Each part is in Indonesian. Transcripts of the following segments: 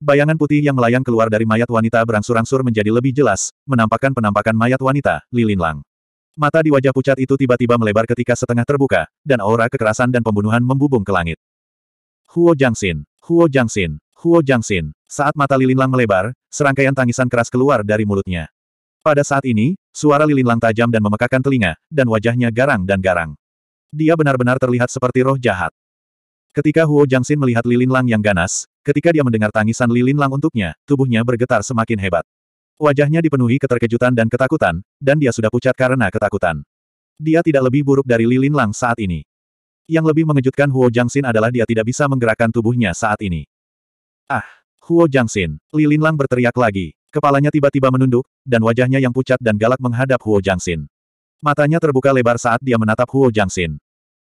Bayangan putih yang melayang keluar dari mayat wanita berangsur-angsur menjadi lebih jelas, menampakkan penampakan mayat wanita, Lilin Lang. Mata di wajah pucat itu tiba-tiba melebar ketika setengah terbuka, dan aura kekerasan dan pembunuhan membubung ke langit. Huo Jiangxin, Huo Jiangxin, Huo Jiangxin. Saat mata Lilin Lang melebar, serangkaian tangisan keras keluar dari mulutnya. Pada saat ini, suara Lilin Lang tajam dan memekakan telinga, dan wajahnya garang dan garang. Dia benar-benar terlihat seperti roh jahat. Ketika Huo Jiangxin melihat Lilin Lang yang ganas, Ketika dia mendengar tangisan lilin lang untuknya, tubuhnya bergetar semakin hebat. Wajahnya dipenuhi keterkejutan dan ketakutan, dan dia sudah pucat karena ketakutan. Dia tidak lebih buruk dari lilin lang saat ini. Yang lebih mengejutkan Huo Jiangxin adalah dia tidak bisa menggerakkan tubuhnya saat ini. Ah! Huo Jiangxin! Lilin lang berteriak lagi. Kepalanya tiba-tiba menunduk, dan wajahnya yang pucat dan galak menghadap Huo Jiangxin. Matanya terbuka lebar saat dia menatap Huo Jiangxin.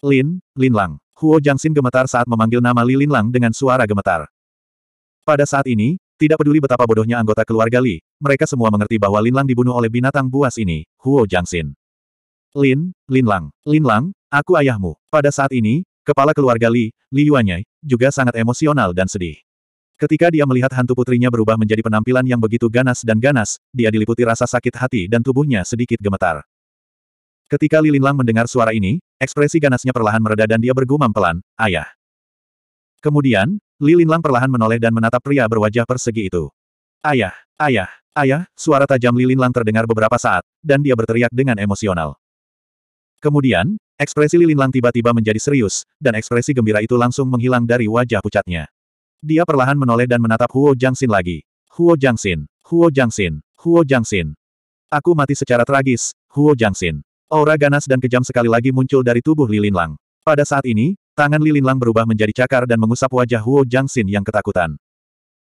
Lin, Lin Lang. Huo Jiangxin gemetar saat memanggil nama Lilin Lang dengan suara gemetar. Pada saat ini, tidak peduli betapa bodohnya anggota keluarga Li, mereka semua mengerti bahwa Lin Lang dibunuh oleh binatang buas ini, Huo Jiangxin. Lin, Lin Lang, Lin Lang, aku ayahmu. Pada saat ini, kepala keluarga Li, Li Yuanye, juga sangat emosional dan sedih. Ketika dia melihat hantu putrinya berubah menjadi penampilan yang begitu ganas dan ganas, dia diliputi rasa sakit hati dan tubuhnya sedikit gemetar. Ketika Li Linlang mendengar suara ini, ekspresi ganasnya perlahan mereda dan dia bergumam pelan, Ayah. Kemudian, Lilin Lang perlahan menoleh dan menatap pria berwajah persegi itu. Ayah, ayah, ayah, suara tajam Lilin Lang terdengar beberapa saat, dan dia berteriak dengan emosional. Kemudian, ekspresi Lilin Lang tiba-tiba menjadi serius, dan ekspresi gembira itu langsung menghilang dari wajah pucatnya. Dia perlahan menoleh dan menatap Huo Jiangxin lagi. Huo Jiangxin, Huo Jiangxin, Huo Jiangxin. Aku mati secara tragis, Huo Jiangxin. Aura ganas dan kejam sekali lagi muncul dari tubuh Lilin Lang. Pada saat ini, Tangan Lilinlang berubah menjadi cakar dan mengusap wajah Huo Jiangxin yang ketakutan.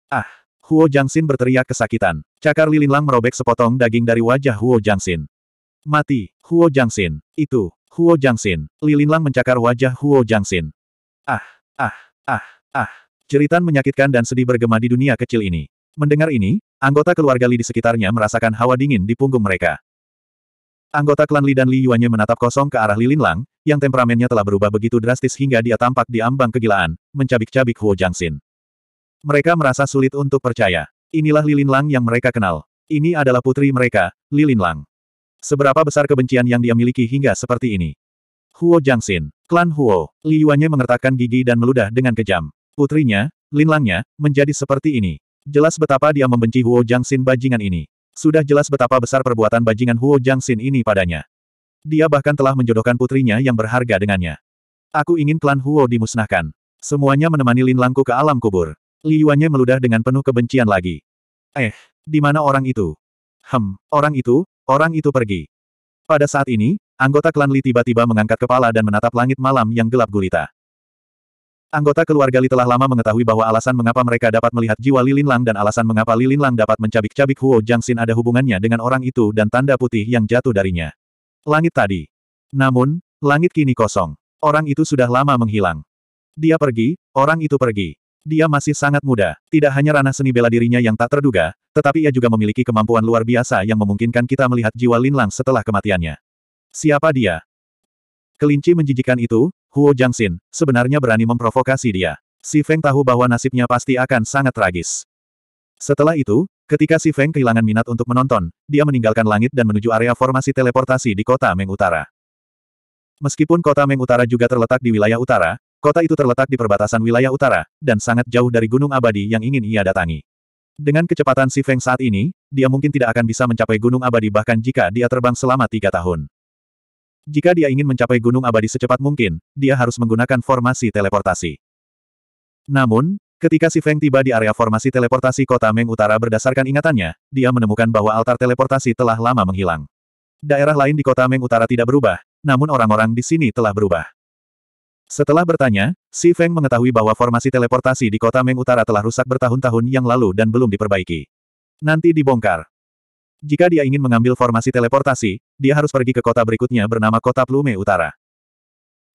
Ah! Huo Jiangxin berteriak kesakitan. Cakar Lilinlang merobek sepotong daging dari wajah Huo Jiangxin. Mati, Huo Jiangxin. Itu, Huo Jiangxin. Lilinlang mencakar wajah Huo Jiangxin. Ah, ah, ah, ah. Cerita menyakitkan dan sedih bergema di dunia kecil ini. Mendengar ini, anggota keluarga Li di sekitarnya merasakan hawa dingin di punggung mereka. Anggota klan Li dan Li Yuanye menatap kosong ke arah Lilinlang, yang temperamennya telah berubah begitu drastis hingga dia tampak di ambang kegilaan, mencabik-cabik Huo Jiangxin. Mereka merasa sulit untuk percaya. Inilah Lilin Lang yang mereka kenal. Ini adalah putri mereka, Lilin Lang. Seberapa besar kebencian yang dia miliki hingga seperti ini. Huo Jiangxin, klan Huo, Li mengertakkan gigi dan meludah dengan kejam. Putrinya, Lin Langnya, menjadi seperti ini. Jelas betapa dia membenci Huo Jiangxin bajingan ini. Sudah jelas betapa besar perbuatan bajingan Huo Jiangxin ini padanya. Dia bahkan telah menjodohkan putrinya yang berharga dengannya. Aku ingin klan Huo dimusnahkan. Semuanya menemani Lin Langku ke alam kubur. Liyuannya meludah dengan penuh kebencian lagi. Eh, di mana orang itu? Hem, orang itu, orang itu pergi. Pada saat ini, anggota klan Li tiba-tiba mengangkat kepala dan menatap langit malam yang gelap gulita. Anggota keluarga Li telah lama mengetahui bahwa alasan mengapa mereka dapat melihat jiwa Li Linlang dan alasan mengapa Li Linlang dapat mencabik-cabik Huo Jiangxin ada hubungannya dengan orang itu dan tanda putih yang jatuh darinya langit tadi. Namun, langit kini kosong. Orang itu sudah lama menghilang. Dia pergi, orang itu pergi. Dia masih sangat muda, tidak hanya ranah seni bela dirinya yang tak terduga, tetapi ia juga memiliki kemampuan luar biasa yang memungkinkan kita melihat jiwa Lin Lang setelah kematiannya. Siapa dia? Kelinci menjijikan itu, Huo Jiangxin, sebenarnya berani memprovokasi dia. Si Feng tahu bahwa nasibnya pasti akan sangat tragis. Setelah itu, Ketika Si Feng kehilangan minat untuk menonton, dia meninggalkan langit dan menuju area formasi teleportasi di kota Meng Utara. Meskipun kota Meng Utara juga terletak di wilayah utara, kota itu terletak di perbatasan wilayah utara, dan sangat jauh dari Gunung Abadi yang ingin ia datangi. Dengan kecepatan Si Feng saat ini, dia mungkin tidak akan bisa mencapai Gunung Abadi bahkan jika dia terbang selama tiga tahun. Jika dia ingin mencapai Gunung Abadi secepat mungkin, dia harus menggunakan formasi teleportasi. Namun, Ketika si Feng tiba di area formasi teleportasi kota Meng Utara berdasarkan ingatannya, dia menemukan bahwa altar teleportasi telah lama menghilang. Daerah lain di kota Meng Utara tidak berubah, namun orang-orang di sini telah berubah. Setelah bertanya, si Feng mengetahui bahwa formasi teleportasi di kota Meng Utara telah rusak bertahun-tahun yang lalu dan belum diperbaiki. Nanti dibongkar. Jika dia ingin mengambil formasi teleportasi, dia harus pergi ke kota berikutnya bernama Kota Plume Utara.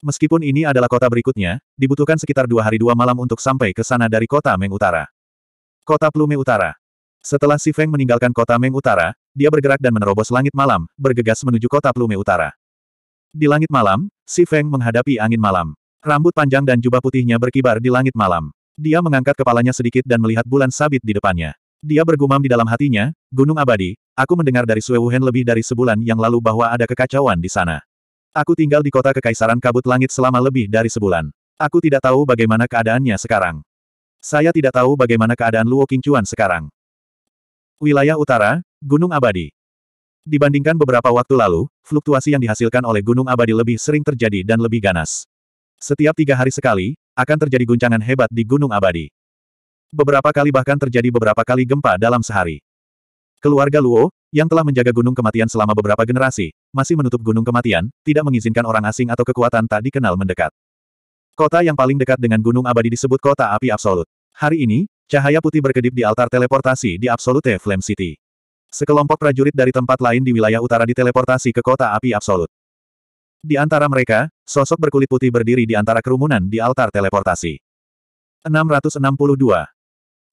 Meskipun ini adalah kota berikutnya, dibutuhkan sekitar dua hari dua malam untuk sampai ke sana dari kota Meng Utara. Kota Plume Utara Setelah Si Feng meninggalkan kota Meng Utara, dia bergerak dan menerobos langit malam, bergegas menuju kota Plume Utara. Di langit malam, Si Feng menghadapi angin malam. Rambut panjang dan jubah putihnya berkibar di langit malam. Dia mengangkat kepalanya sedikit dan melihat bulan sabit di depannya. Dia bergumam di dalam hatinya, Gunung Abadi, aku mendengar dari Sue Wuhan lebih dari sebulan yang lalu bahwa ada kekacauan di sana. Aku tinggal di kota Kekaisaran Kabut Langit selama lebih dari sebulan. Aku tidak tahu bagaimana keadaannya sekarang. Saya tidak tahu bagaimana keadaan Luo Qingchuan sekarang. Wilayah utara, Gunung Abadi. Dibandingkan beberapa waktu lalu, fluktuasi yang dihasilkan oleh Gunung Abadi lebih sering terjadi dan lebih ganas. Setiap tiga hari sekali, akan terjadi guncangan hebat di Gunung Abadi. Beberapa kali bahkan terjadi beberapa kali gempa dalam sehari. Keluarga Luo, yang telah menjaga gunung kematian selama beberapa generasi, masih menutup gunung kematian, tidak mengizinkan orang asing atau kekuatan tak dikenal mendekat. Kota yang paling dekat dengan gunung abadi disebut kota api absolut. Hari ini, cahaya putih berkedip di altar teleportasi di Absolute Flame City. Sekelompok prajurit dari tempat lain di wilayah utara diteleportasi ke kota api absolut. Di antara mereka, sosok berkulit putih berdiri di antara kerumunan di altar teleportasi. 662.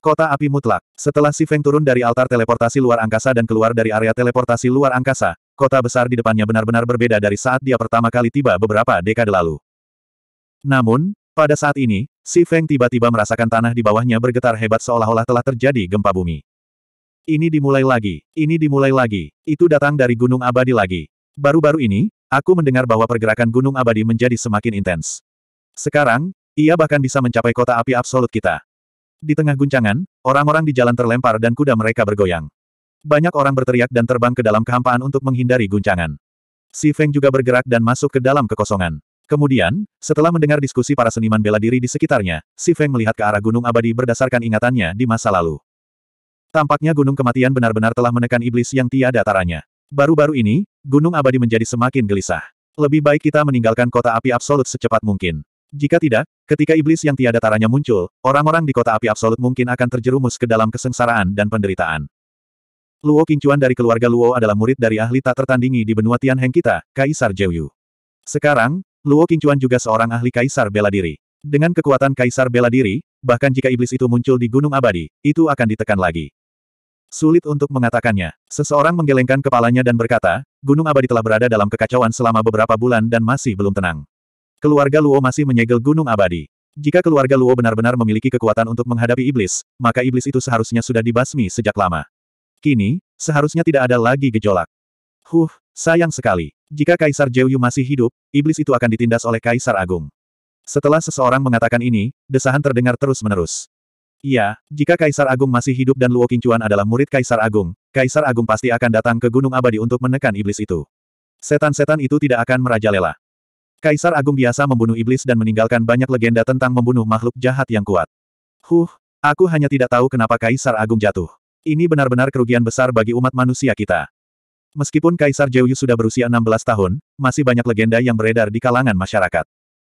Kota api mutlak. Setelah Si Feng turun dari altar teleportasi luar angkasa dan keluar dari area teleportasi luar angkasa, kota besar di depannya benar-benar berbeda dari saat dia pertama kali tiba beberapa dekade lalu. Namun, pada saat ini, Si Feng tiba-tiba merasakan tanah di bawahnya bergetar hebat seolah-olah telah terjadi gempa bumi. Ini dimulai lagi, ini dimulai lagi, itu datang dari Gunung Abadi lagi. Baru-baru ini, aku mendengar bahwa pergerakan Gunung Abadi menjadi semakin intens. Sekarang, ia bahkan bisa mencapai kota api absolut kita. Di tengah guncangan, orang-orang di jalan terlempar dan kuda mereka bergoyang. Banyak orang berteriak dan terbang ke dalam kehampaan untuk menghindari guncangan. Si Feng juga bergerak dan masuk ke dalam kekosongan. Kemudian, setelah mendengar diskusi para seniman bela diri di sekitarnya, Si Feng melihat ke arah Gunung Abadi berdasarkan ingatannya di masa lalu. Tampaknya Gunung Kematian benar-benar telah menekan iblis yang tiada taranya. Baru-baru ini, Gunung Abadi menjadi semakin gelisah. Lebih baik kita meninggalkan kota api absolut secepat mungkin. Jika tidak, ketika iblis yang tiada taranya muncul, orang-orang di kota api absolut mungkin akan terjerumus ke dalam kesengsaraan dan penderitaan. Luo Qingchuan dari keluarga Luo adalah murid dari ahli tak tertandingi di benua Tianheng kita, Kaisar Zhou Sekarang, Luo Qingchuan juga seorang ahli Kaisar bela diri. Dengan kekuatan Kaisar bela diri, bahkan jika iblis itu muncul di Gunung Abadi, itu akan ditekan lagi. Sulit untuk mengatakannya. Seseorang menggelengkan kepalanya dan berkata, Gunung Abadi telah berada dalam kekacauan selama beberapa bulan dan masih belum tenang. Keluarga Luo masih menyegel Gunung Abadi. Jika keluarga Luo benar-benar memiliki kekuatan untuk menghadapi iblis, maka iblis itu seharusnya sudah dibasmi sejak lama. Kini, seharusnya tidak ada lagi gejolak. Huh, sayang sekali. Jika Kaisar Jeoyu masih hidup, iblis itu akan ditindas oleh Kaisar Agung. Setelah seseorang mengatakan ini, desahan terdengar terus-menerus. Ya, jika Kaisar Agung masih hidup dan Luo Qingchuan adalah murid Kaisar Agung, Kaisar Agung pasti akan datang ke Gunung Abadi untuk menekan iblis itu. Setan-setan itu tidak akan merajalela. Kaisar Agung biasa membunuh iblis dan meninggalkan banyak legenda tentang membunuh makhluk jahat yang kuat. Huh, aku hanya tidak tahu kenapa Kaisar Agung jatuh. Ini benar-benar kerugian besar bagi umat manusia kita. Meskipun Kaisar Jeoyu sudah berusia 16 tahun, masih banyak legenda yang beredar di kalangan masyarakat.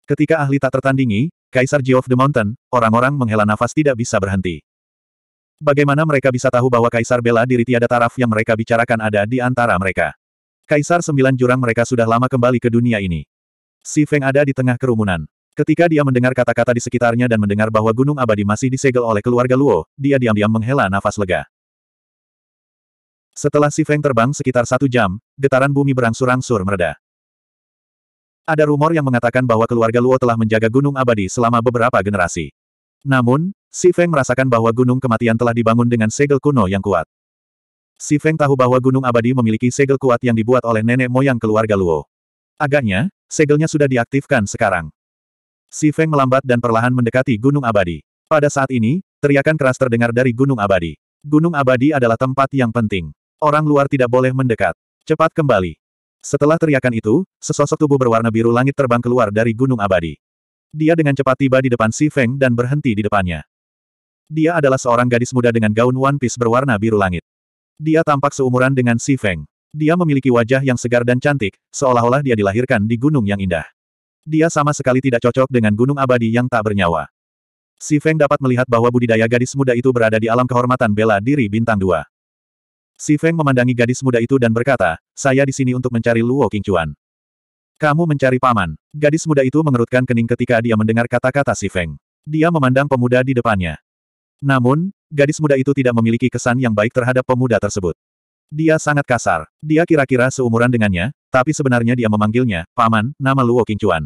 Ketika ahli tak tertandingi, Kaisar Jeyu of the Mountain, orang-orang menghela nafas tidak bisa berhenti. Bagaimana mereka bisa tahu bahwa Kaisar bela diri tiada taraf yang mereka bicarakan ada di antara mereka? Kaisar Sembilan Jurang mereka sudah lama kembali ke dunia ini. Si Feng ada di tengah kerumunan. Ketika dia mendengar kata-kata di sekitarnya dan mendengar bahwa Gunung Abadi masih disegel oleh keluarga Luo, dia diam-diam menghela nafas lega. Setelah Si Feng terbang sekitar satu jam, getaran bumi berangsur-angsur mereda. Ada rumor yang mengatakan bahwa keluarga Luo telah menjaga Gunung Abadi selama beberapa generasi. Namun, Si Feng merasakan bahwa gunung kematian telah dibangun dengan segel kuno yang kuat. Si Feng tahu bahwa Gunung Abadi memiliki segel kuat yang dibuat oleh nenek moyang keluarga Luo. Agaknya, Segelnya sudah diaktifkan sekarang. Si Feng melambat dan perlahan mendekati Gunung Abadi. Pada saat ini, teriakan keras terdengar dari Gunung Abadi. Gunung Abadi adalah tempat yang penting. Orang luar tidak boleh mendekat. Cepat kembali. Setelah teriakan itu, sesosok tubuh berwarna biru langit terbang keluar dari Gunung Abadi. Dia dengan cepat tiba di depan Si Feng dan berhenti di depannya. Dia adalah seorang gadis muda dengan gaun One Piece berwarna biru langit. Dia tampak seumuran dengan Si Feng. Dia memiliki wajah yang segar dan cantik, seolah-olah dia dilahirkan di gunung yang indah. Dia sama sekali tidak cocok dengan gunung abadi yang tak bernyawa. Si Feng dapat melihat bahwa budidaya gadis muda itu berada di alam kehormatan bela diri bintang dua. Si Feng memandangi gadis muda itu dan berkata, saya di sini untuk mencari Luo Qingchuan. Kamu mencari paman. Gadis muda itu mengerutkan kening ketika dia mendengar kata-kata Si Feng. Dia memandang pemuda di depannya. Namun, gadis muda itu tidak memiliki kesan yang baik terhadap pemuda tersebut. Dia sangat kasar. Dia kira-kira seumuran dengannya, tapi sebenarnya dia memanggilnya, Paman, nama Luo Qingchuan.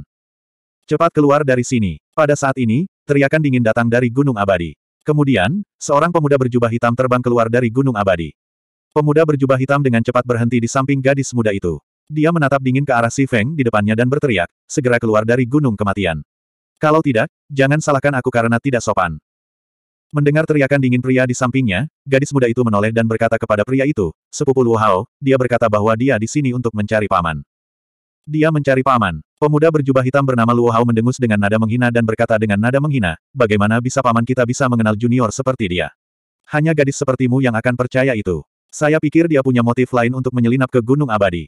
Cepat keluar dari sini. Pada saat ini, teriakan dingin datang dari Gunung Abadi. Kemudian, seorang pemuda berjubah hitam terbang keluar dari Gunung Abadi. Pemuda berjubah hitam dengan cepat berhenti di samping gadis muda itu. Dia menatap dingin ke arah Si Feng di depannya dan berteriak, segera keluar dari Gunung Kematian. Kalau tidak, jangan salahkan aku karena tidak sopan. Mendengar teriakan dingin pria di sampingnya, gadis muda itu menoleh dan berkata kepada pria itu, sepupu Luo Hao, dia berkata bahwa dia di sini untuk mencari paman. Dia mencari paman. Pemuda berjubah hitam bernama Luo Hao mendengus dengan nada menghina dan berkata dengan nada menghina, bagaimana bisa paman kita bisa mengenal junior seperti dia? Hanya gadis sepertimu yang akan percaya itu. Saya pikir dia punya motif lain untuk menyelinap ke Gunung Abadi.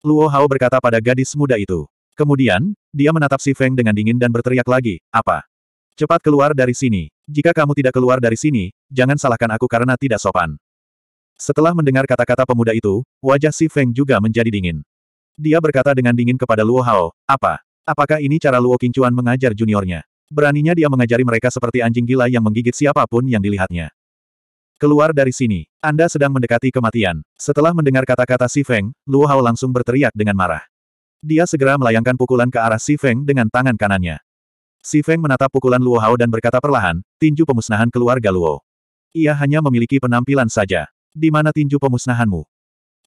Luo Hao berkata pada gadis muda itu. Kemudian, dia menatap si Feng dengan dingin dan berteriak lagi, apa? Cepat keluar dari sini. Jika kamu tidak keluar dari sini, jangan salahkan aku karena tidak sopan. Setelah mendengar kata-kata pemuda itu, wajah Si Feng juga menjadi dingin. Dia berkata dengan dingin kepada Luo Hao, apa? Apakah ini cara Luo Qingchuan mengajar juniornya? Beraninya dia mengajari mereka seperti anjing gila yang menggigit siapapun yang dilihatnya. Keluar dari sini. Anda sedang mendekati kematian. Setelah mendengar kata-kata Si Feng, Luo Hao langsung berteriak dengan marah. Dia segera melayangkan pukulan ke arah Si Feng dengan tangan kanannya. Si Feng menatap pukulan Luo Hao dan berkata perlahan, tinju pemusnahan keluarga Luo. Ia hanya memiliki penampilan saja. Di mana tinju pemusnahanmu?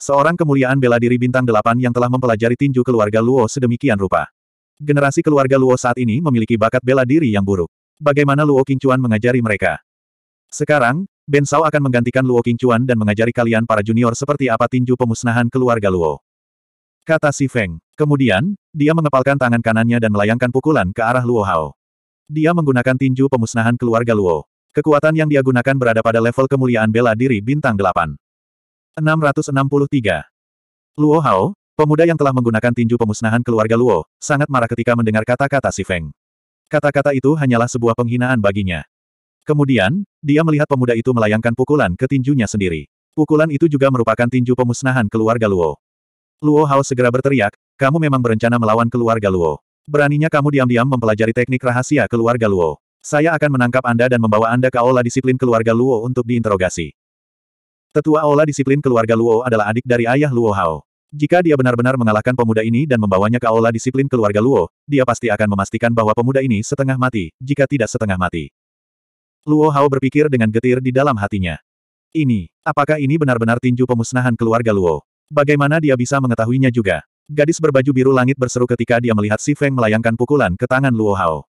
Seorang kemuliaan bela diri bintang delapan yang telah mempelajari tinju keluarga Luo sedemikian rupa. Generasi keluarga Luo saat ini memiliki bakat bela diri yang buruk. Bagaimana Luo Qingchuan mengajari mereka? Sekarang, Ben Shao akan menggantikan Luo Qingchuan dan mengajari kalian para junior seperti apa tinju pemusnahan keluarga Luo. Kata Si Feng. Kemudian, dia mengepalkan tangan kanannya dan melayangkan pukulan ke arah Luo Hao. Dia menggunakan tinju pemusnahan keluarga Luo. Kekuatan yang dia gunakan berada pada level kemuliaan bela diri bintang 8. 663. Luo Hao, pemuda yang telah menggunakan tinju pemusnahan keluarga Luo, sangat marah ketika mendengar kata-kata si Feng. Kata-kata itu hanyalah sebuah penghinaan baginya. Kemudian, dia melihat pemuda itu melayangkan pukulan ke tinjunya sendiri. Pukulan itu juga merupakan tinju pemusnahan keluarga Luo. Luo Hao segera berteriak, kamu memang berencana melawan keluarga Luo. Beraninya kamu diam-diam mempelajari teknik rahasia keluarga Luo. Saya akan menangkap Anda dan membawa Anda ke aula disiplin keluarga Luo untuk diinterogasi. Tetua aula disiplin keluarga Luo adalah adik dari ayah Luo Hao. Jika dia benar-benar mengalahkan pemuda ini dan membawanya ke aula disiplin keluarga Luo, dia pasti akan memastikan bahwa pemuda ini setengah mati, jika tidak setengah mati. Luo Hao berpikir dengan getir di dalam hatinya. Ini, apakah ini benar-benar tinju pemusnahan keluarga Luo? Bagaimana dia bisa mengetahuinya juga? Gadis berbaju biru langit berseru ketika dia melihat Si Feng melayangkan pukulan ke tangan Luo Hao.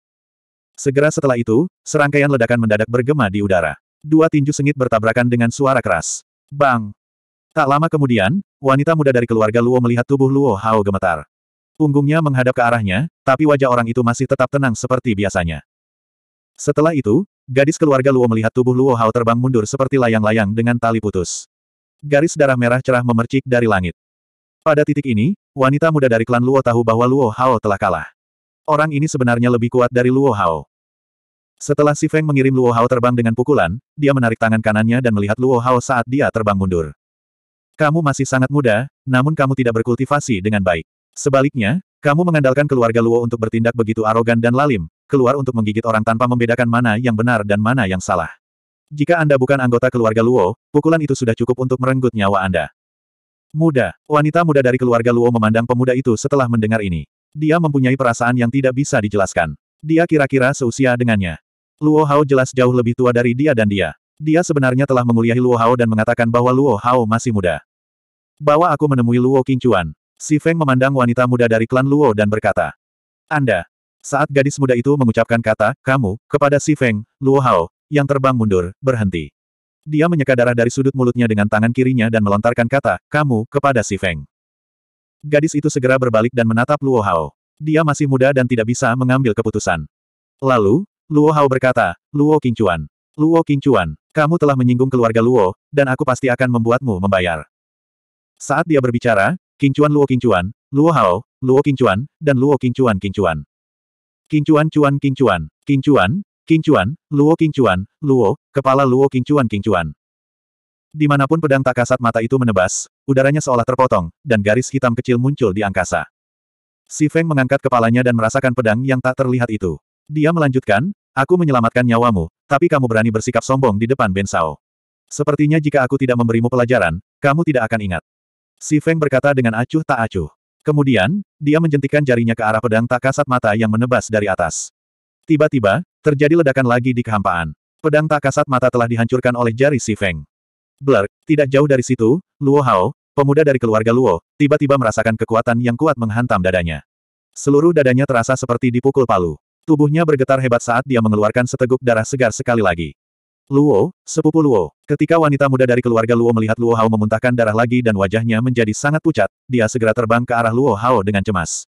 Segera setelah itu, serangkaian ledakan mendadak bergema di udara. Dua tinju sengit bertabrakan dengan suara keras. Bang! Tak lama kemudian, wanita muda dari keluarga Luo melihat tubuh Luo Hao gemetar. Punggungnya menghadap ke arahnya, tapi wajah orang itu masih tetap tenang seperti biasanya. Setelah itu, gadis keluarga Luo melihat tubuh Luo Hao terbang mundur seperti layang-layang dengan tali putus garis darah merah cerah memercik dari langit. Pada titik ini, wanita muda dari klan Luo tahu bahwa Luo Hao telah kalah. Orang ini sebenarnya lebih kuat dari Luo Hao. Setelah Si Feng mengirim Luo Hao terbang dengan pukulan, dia menarik tangan kanannya dan melihat Luo Hao saat dia terbang mundur. Kamu masih sangat muda, namun kamu tidak berkultivasi dengan baik. Sebaliknya, kamu mengandalkan keluarga Luo untuk bertindak begitu arogan dan lalim, keluar untuk menggigit orang tanpa membedakan mana yang benar dan mana yang salah. Jika Anda bukan anggota keluarga Luo, pukulan itu sudah cukup untuk merenggut nyawa Anda. Muda, wanita muda dari keluarga Luo memandang pemuda itu setelah mendengar ini. Dia mempunyai perasaan yang tidak bisa dijelaskan. Dia kira-kira seusia dengannya. Luo Hao jelas jauh lebih tua dari dia dan dia. Dia sebenarnya telah menguliahi Luo Hao dan mengatakan bahwa Luo Hao masih muda. Bawa aku menemui Luo Qingchuan. Si Feng memandang wanita muda dari klan Luo dan berkata. Anda. Saat gadis muda itu mengucapkan kata, kamu, kepada Si Feng, Luo Hao, yang terbang mundur, berhenti. Dia menyeka darah dari sudut mulutnya dengan tangan kirinya dan melontarkan kata, kamu, kepada si Feng. Gadis itu segera berbalik dan menatap Luo Hao. Dia masih muda dan tidak bisa mengambil keputusan. Lalu, Luo Hao berkata, Luo Qingchuan. Luo Qingchuan, kamu telah menyinggung keluarga Luo, dan aku pasti akan membuatmu membayar. Saat dia berbicara, Qingchuan Luo Qingchuan, Luo Hao, Luo Qingchuan, dan Luo Qingchuan Qingchuan. Qingchuan Cuan Qingchuan, Qingchuan, Kingchuan, Luo Kingchuan, Luo, kepala Luo Kingchuan Kingchuan. Dimanapun pedang tak kasat mata itu menebas, udaranya seolah terpotong, dan garis hitam kecil muncul di angkasa. Si Feng mengangkat kepalanya dan merasakan pedang yang tak terlihat itu. Dia melanjutkan, aku menyelamatkan nyawamu, tapi kamu berani bersikap sombong di depan Ben Sao. Sepertinya jika aku tidak memberimu pelajaran, kamu tidak akan ingat. Si Feng berkata dengan acuh tak acuh. Kemudian, dia menjentikan jarinya ke arah pedang tak kasat mata yang menebas dari atas. Tiba-tiba, Terjadi ledakan lagi di kehampaan. Pedang tak kasat mata telah dihancurkan oleh jari Si Feng. Blark, tidak jauh dari situ, Luo Hao, pemuda dari keluarga Luo, tiba-tiba merasakan kekuatan yang kuat menghantam dadanya. Seluruh dadanya terasa seperti dipukul palu. Tubuhnya bergetar hebat saat dia mengeluarkan seteguk darah segar sekali lagi. Luo, sepupu Luo. Ketika wanita muda dari keluarga Luo melihat Luo Hao memuntahkan darah lagi dan wajahnya menjadi sangat pucat, dia segera terbang ke arah Luo Hao dengan cemas.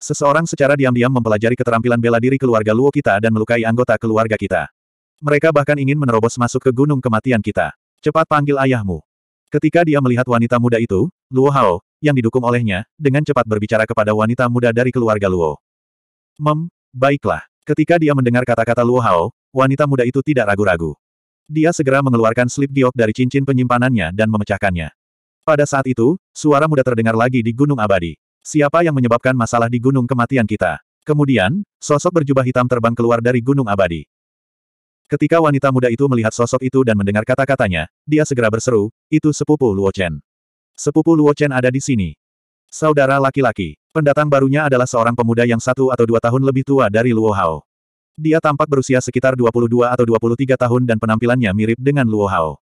Seseorang secara diam-diam mempelajari keterampilan bela diri keluarga Luo kita dan melukai anggota keluarga kita. Mereka bahkan ingin menerobos masuk ke gunung kematian kita. Cepat panggil ayahmu. Ketika dia melihat wanita muda itu, Luo Hao, yang didukung olehnya, dengan cepat berbicara kepada wanita muda dari keluarga Luo. Mem, baiklah. Ketika dia mendengar kata-kata Luo Hao, wanita muda itu tidak ragu-ragu. Dia segera mengeluarkan slip giok dari cincin penyimpanannya dan memecahkannya. Pada saat itu, suara muda terdengar lagi di Gunung Abadi. Siapa yang menyebabkan masalah di gunung kematian kita? Kemudian, sosok berjubah hitam terbang keluar dari gunung abadi. Ketika wanita muda itu melihat sosok itu dan mendengar kata-katanya, dia segera berseru, itu sepupu Luo Chen. Sepupu Luo Chen ada di sini. Saudara laki-laki, pendatang barunya adalah seorang pemuda yang satu atau dua tahun lebih tua dari Luo Hao. Dia tampak berusia sekitar 22 atau 23 tahun dan penampilannya mirip dengan Luo Hao.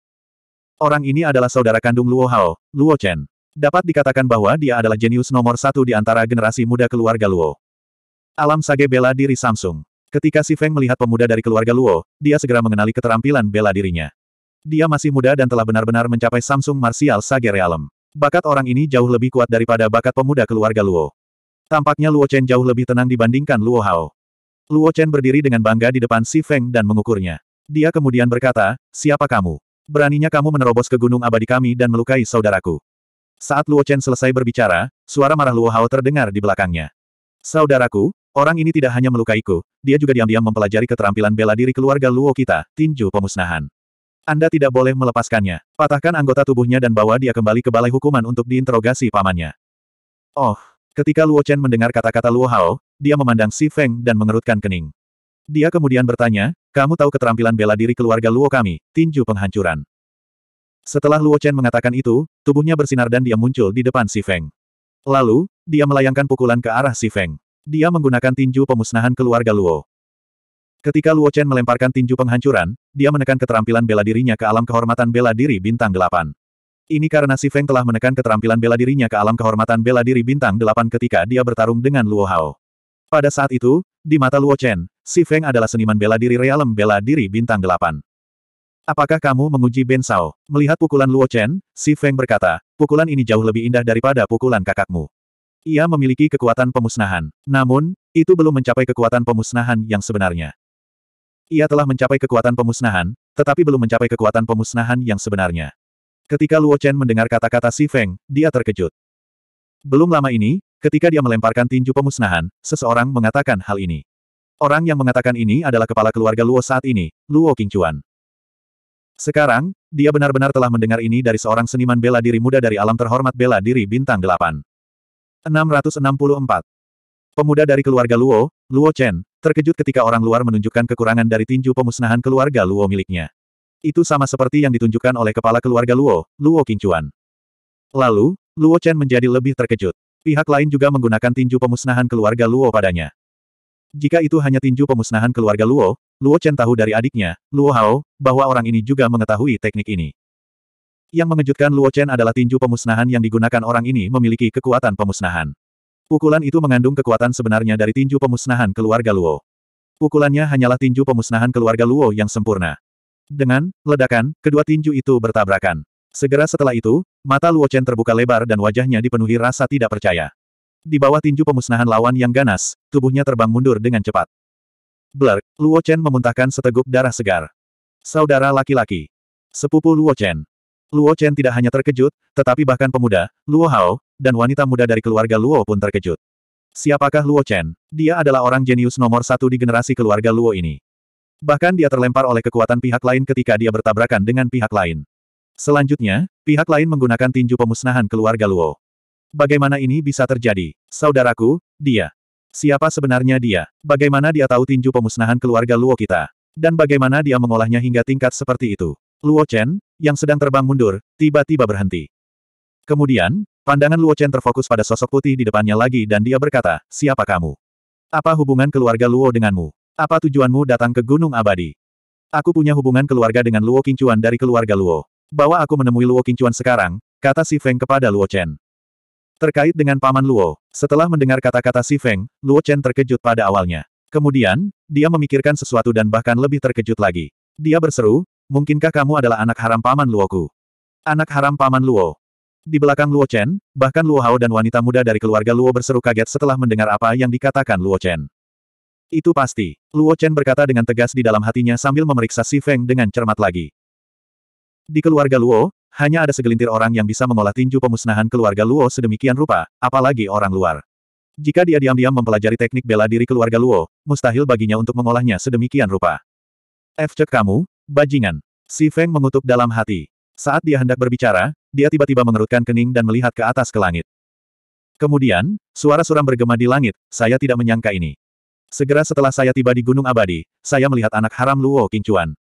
Orang ini adalah saudara kandung Luo Hao, Luo Chen. Dapat dikatakan bahwa dia adalah jenius nomor satu di antara generasi muda keluarga Luo. Alam Sage bela diri Samsung. Ketika Si Feng melihat pemuda dari keluarga Luo, dia segera mengenali keterampilan bela dirinya. Dia masih muda dan telah benar-benar mencapai Samsung Martial Sage Realm. Bakat orang ini jauh lebih kuat daripada bakat pemuda keluarga Luo. Tampaknya Luo Chen jauh lebih tenang dibandingkan Luo Hao. Luo Chen berdiri dengan bangga di depan Si Feng dan mengukurnya. Dia kemudian berkata, siapa kamu? Beraninya kamu menerobos ke gunung abadi kami dan melukai saudaraku. Saat Luo Chen selesai berbicara, suara marah Luo Hao terdengar di belakangnya. Saudaraku, orang ini tidak hanya melukaiku, dia juga diam-diam mempelajari keterampilan bela diri keluarga Luo kita, tinju pemusnahan. Anda tidak boleh melepaskannya. Patahkan anggota tubuhnya dan bawa dia kembali ke balai hukuman untuk diinterogasi pamannya. Oh, ketika Luo Chen mendengar kata-kata Luo Hao, dia memandang Si Feng dan mengerutkan kening. Dia kemudian bertanya, kamu tahu keterampilan bela diri keluarga Luo kami, tinju penghancuran. Setelah Luo Chen mengatakan itu, tubuhnya bersinar dan dia muncul di depan Si Feng. Lalu, dia melayangkan pukulan ke arah Si Feng. Dia menggunakan tinju pemusnahan keluarga Luo. Ketika Luo Chen melemparkan tinju penghancuran, dia menekan keterampilan bela dirinya ke alam kehormatan bela diri bintang delapan. Ini karena Si Feng telah menekan keterampilan bela dirinya ke alam kehormatan bela diri bintang delapan ketika dia bertarung dengan Luo Hao. Pada saat itu, di mata Luo Chen, Si Feng adalah seniman bela diri realem bela diri bintang delapan. Apakah kamu menguji Ben Sao? Melihat pukulan Luo Chen, Si Feng berkata, pukulan ini jauh lebih indah daripada pukulan kakakmu. Ia memiliki kekuatan pemusnahan. Namun, itu belum mencapai kekuatan pemusnahan yang sebenarnya. Ia telah mencapai kekuatan pemusnahan, tetapi belum mencapai kekuatan pemusnahan yang sebenarnya. Ketika Luo Chen mendengar kata-kata Si Feng, dia terkejut. Belum lama ini, ketika dia melemparkan tinju pemusnahan, seseorang mengatakan hal ini. Orang yang mengatakan ini adalah kepala keluarga Luo saat ini, Luo Qingchuan. Sekarang, dia benar-benar telah mendengar ini dari seorang seniman bela diri muda dari alam terhormat bela diri bintang 8. 664. Pemuda dari keluarga Luo, Luo Chen, terkejut ketika orang luar menunjukkan kekurangan dari tinju pemusnahan keluarga Luo miliknya. Itu sama seperti yang ditunjukkan oleh kepala keluarga Luo, Luo Qingchuan. Lalu, Luo Chen menjadi lebih terkejut. Pihak lain juga menggunakan tinju pemusnahan keluarga Luo padanya. Jika itu hanya tinju pemusnahan keluarga Luo, Luo Chen tahu dari adiknya, Luo Hao, bahwa orang ini juga mengetahui teknik ini. Yang mengejutkan Luo Chen adalah tinju pemusnahan yang digunakan orang ini memiliki kekuatan pemusnahan. Pukulan itu mengandung kekuatan sebenarnya dari tinju pemusnahan keluarga Luo. Pukulannya hanyalah tinju pemusnahan keluarga Luo yang sempurna. Dengan ledakan, kedua tinju itu bertabrakan. Segera setelah itu, mata Luo Chen terbuka lebar dan wajahnya dipenuhi rasa tidak percaya. Di bawah tinju pemusnahan lawan yang ganas, tubuhnya terbang mundur dengan cepat. Blark, Luo Chen memuntahkan seteguk darah segar. Saudara laki-laki. Sepupu Luo Chen. Luo Chen tidak hanya terkejut, tetapi bahkan pemuda, Luo Hao, dan wanita muda dari keluarga Luo pun terkejut. Siapakah Luo Chen? Dia adalah orang jenius nomor satu di generasi keluarga Luo ini. Bahkan dia terlempar oleh kekuatan pihak lain ketika dia bertabrakan dengan pihak lain. Selanjutnya, pihak lain menggunakan tinju pemusnahan keluarga Luo. Bagaimana ini bisa terjadi? Saudaraku, dia. Siapa sebenarnya dia? Bagaimana dia tahu tinju pemusnahan keluarga Luo kita? Dan bagaimana dia mengolahnya hingga tingkat seperti itu? Luo Chen, yang sedang terbang mundur, tiba-tiba berhenti. Kemudian, pandangan Luo Chen terfokus pada sosok putih di depannya lagi dan dia berkata, siapa kamu? Apa hubungan keluarga Luo denganmu? Apa tujuanmu datang ke Gunung Abadi? Aku punya hubungan keluarga dengan Luo Qingchuan dari keluarga Luo. Bawa aku menemui Luo Qingchuan sekarang, kata Si Feng kepada Luo Chen. Terkait dengan Paman Luo, setelah mendengar kata-kata Si Feng, Luo Chen terkejut pada awalnya. Kemudian, dia memikirkan sesuatu dan bahkan lebih terkejut lagi. Dia berseru, mungkinkah kamu adalah anak haram Paman Luoku? Anak haram Paman Luo. Di belakang Luo Chen, bahkan Luo Hao dan wanita muda dari keluarga Luo berseru kaget setelah mendengar apa yang dikatakan Luo Chen. Itu pasti, Luo Chen berkata dengan tegas di dalam hatinya sambil memeriksa Si Feng dengan cermat lagi. Di keluarga Luo, hanya ada segelintir orang yang bisa mengolah tinju pemusnahan keluarga Luo sedemikian rupa, apalagi orang luar. Jika dia diam-diam mempelajari teknik bela diri keluarga Luo, mustahil baginya untuk mengolahnya sedemikian rupa. F cek kamu, bajingan. Si Feng mengutuk dalam hati. Saat dia hendak berbicara, dia tiba-tiba mengerutkan kening dan melihat ke atas ke langit. Kemudian, suara suram bergema di langit, saya tidak menyangka ini. Segera setelah saya tiba di Gunung Abadi, saya melihat anak haram Luo Kincuan.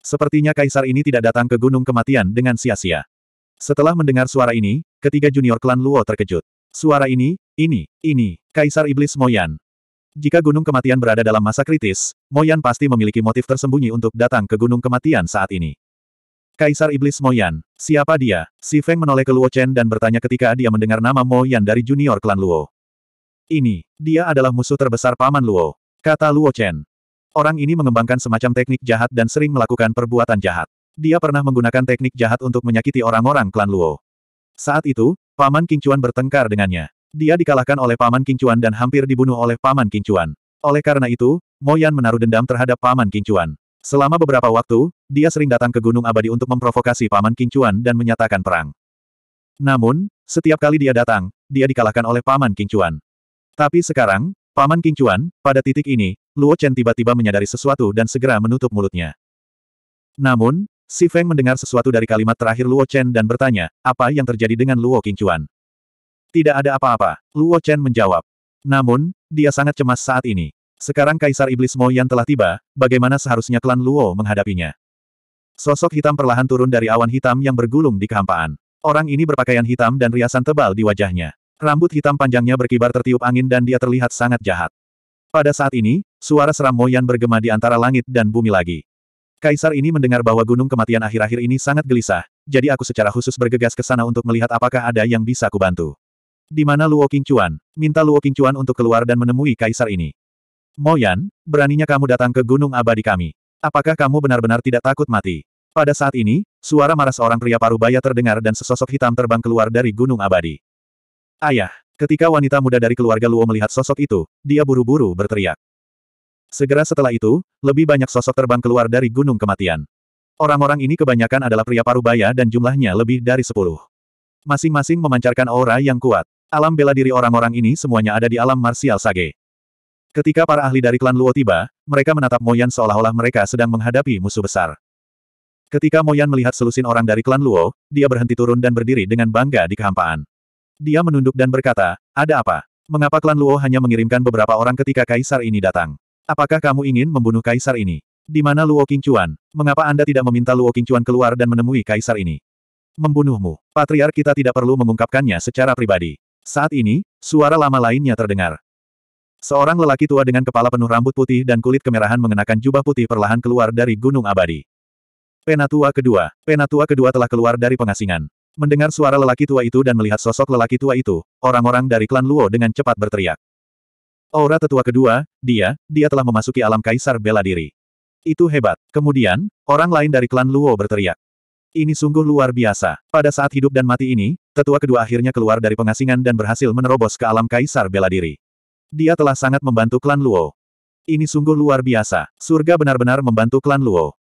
Sepertinya kaisar ini tidak datang ke gunung kematian dengan sia-sia. Setelah mendengar suara ini, ketiga junior klan Luo terkejut. Suara ini, ini, ini, kaisar iblis Moyan. Jika gunung kematian berada dalam masa kritis, Moyan pasti memiliki motif tersembunyi untuk datang ke gunung kematian saat ini. Kaisar Iblis Moyan, siapa dia? Si Feng menoleh ke Luo Chen dan bertanya ketika dia mendengar nama Moyan dari junior klan Luo. Ini, dia adalah musuh terbesar paman Luo, kata Luo Chen. Orang ini mengembangkan semacam teknik jahat dan sering melakukan perbuatan jahat. Dia pernah menggunakan teknik jahat untuk menyakiti orang-orang klan Luo. Saat itu, Paman Kingcuan bertengkar dengannya. Dia dikalahkan oleh Paman Kingcuan dan hampir dibunuh oleh Paman Kingcuan. Oleh karena itu, Moyan menaruh dendam terhadap Paman Kingcuan. Selama beberapa waktu, dia sering datang ke Gunung Abadi untuk memprovokasi Paman Kingcuan dan menyatakan perang. Namun, setiap kali dia datang, dia dikalahkan oleh Paman Kingcuan. Tapi sekarang, Paman Kingcuan, pada titik ini, Luo Chen tiba-tiba menyadari sesuatu dan segera menutup mulutnya. Namun, Si Feng mendengar sesuatu dari kalimat terakhir Luo Chen dan bertanya, apa yang terjadi dengan Luo Qingchuan? Tidak ada apa-apa, Luo Chen menjawab. Namun, dia sangat cemas saat ini. Sekarang Kaisar Iblis Mo Moyan telah tiba, bagaimana seharusnya klan Luo menghadapinya? Sosok hitam perlahan turun dari awan hitam yang bergulung di kehampaan. Orang ini berpakaian hitam dan riasan tebal di wajahnya. Rambut hitam panjangnya berkibar tertiup angin dan dia terlihat sangat jahat. Pada saat ini, suara seram Moyan bergema di antara langit dan bumi lagi. Kaisar ini mendengar bahwa gunung kematian akhir-akhir ini sangat gelisah, jadi aku secara khusus bergegas ke sana untuk melihat apakah ada yang bisa kubantu. Di mana Luo Qingchuan? Minta Luo Qingchuan untuk keluar dan menemui kaisar ini. Moyan, beraninya kamu datang ke gunung abadi kami. Apakah kamu benar-benar tidak takut mati? Pada saat ini, suara marah seorang pria parubaya terdengar dan sesosok hitam terbang keluar dari gunung abadi. Ayah, Ketika wanita muda dari keluarga Luo melihat sosok itu, dia buru-buru berteriak. Segera setelah itu, lebih banyak sosok terbang keluar dari Gunung Kematian. Orang-orang ini kebanyakan adalah pria parubaya dan jumlahnya lebih dari sepuluh. Masing-masing memancarkan aura yang kuat. Alam bela diri orang-orang ini semuanya ada di alam marsial sage. Ketika para ahli dari klan Luo tiba, mereka menatap Moyan seolah-olah mereka sedang menghadapi musuh besar. Ketika Moyan melihat selusin orang dari klan Luo, dia berhenti turun dan berdiri dengan bangga di kehampaan. Dia menunduk dan berkata, ada apa? Mengapa klan Luo hanya mengirimkan beberapa orang ketika kaisar ini datang? Apakah kamu ingin membunuh kaisar ini? Di mana Luo Qingchuan? Mengapa Anda tidak meminta Luo Qingchuan keluar dan menemui kaisar ini? Membunuhmu. Patriar kita tidak perlu mengungkapkannya secara pribadi. Saat ini, suara lama lainnya terdengar. Seorang lelaki tua dengan kepala penuh rambut putih dan kulit kemerahan mengenakan jubah putih perlahan keluar dari Gunung Abadi. Penatua kedua. Penatua kedua telah keluar dari pengasingan. Mendengar suara lelaki tua itu dan melihat sosok lelaki tua itu, orang-orang dari klan Luo dengan cepat berteriak. Aura tetua kedua, dia, dia telah memasuki alam kaisar bela diri. Itu hebat. Kemudian, orang lain dari klan Luo berteriak. Ini sungguh luar biasa. Pada saat hidup dan mati ini, tetua kedua akhirnya keluar dari pengasingan dan berhasil menerobos ke alam kaisar bela diri. Dia telah sangat membantu klan Luo. Ini sungguh luar biasa. Surga benar-benar membantu klan Luo.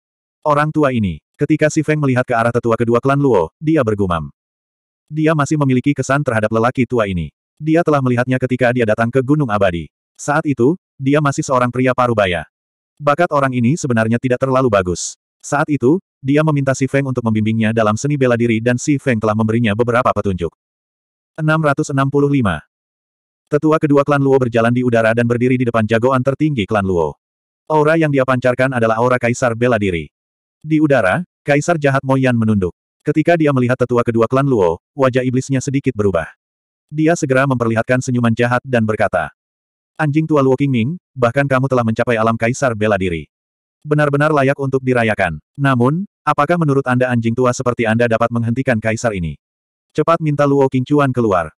Orang tua ini, Ketika Si Feng melihat ke arah tetua kedua klan Luo, dia bergumam. Dia masih memiliki kesan terhadap lelaki tua ini. Dia telah melihatnya ketika dia datang ke Gunung Abadi. Saat itu, dia masih seorang pria parubaya. Bakat orang ini sebenarnya tidak terlalu bagus. Saat itu, dia meminta Si Feng untuk membimbingnya dalam seni bela diri dan Si Feng telah memberinya beberapa petunjuk. 665. Tetua kedua klan Luo berjalan di udara dan berdiri di depan jagoan tertinggi klan Luo. Aura yang dia pancarkan adalah aura kaisar bela diri. Di udara, Kaisar jahat Moyan menunduk. Ketika dia melihat tetua kedua klan Luo, wajah iblisnya sedikit berubah. Dia segera memperlihatkan senyuman jahat dan berkata, Anjing tua Luo Qingming, bahkan kamu telah mencapai alam Kaisar bela diri. Benar-benar layak untuk dirayakan. Namun, apakah menurut Anda anjing tua seperti Anda dapat menghentikan Kaisar ini? Cepat minta Luo Qingchuan keluar.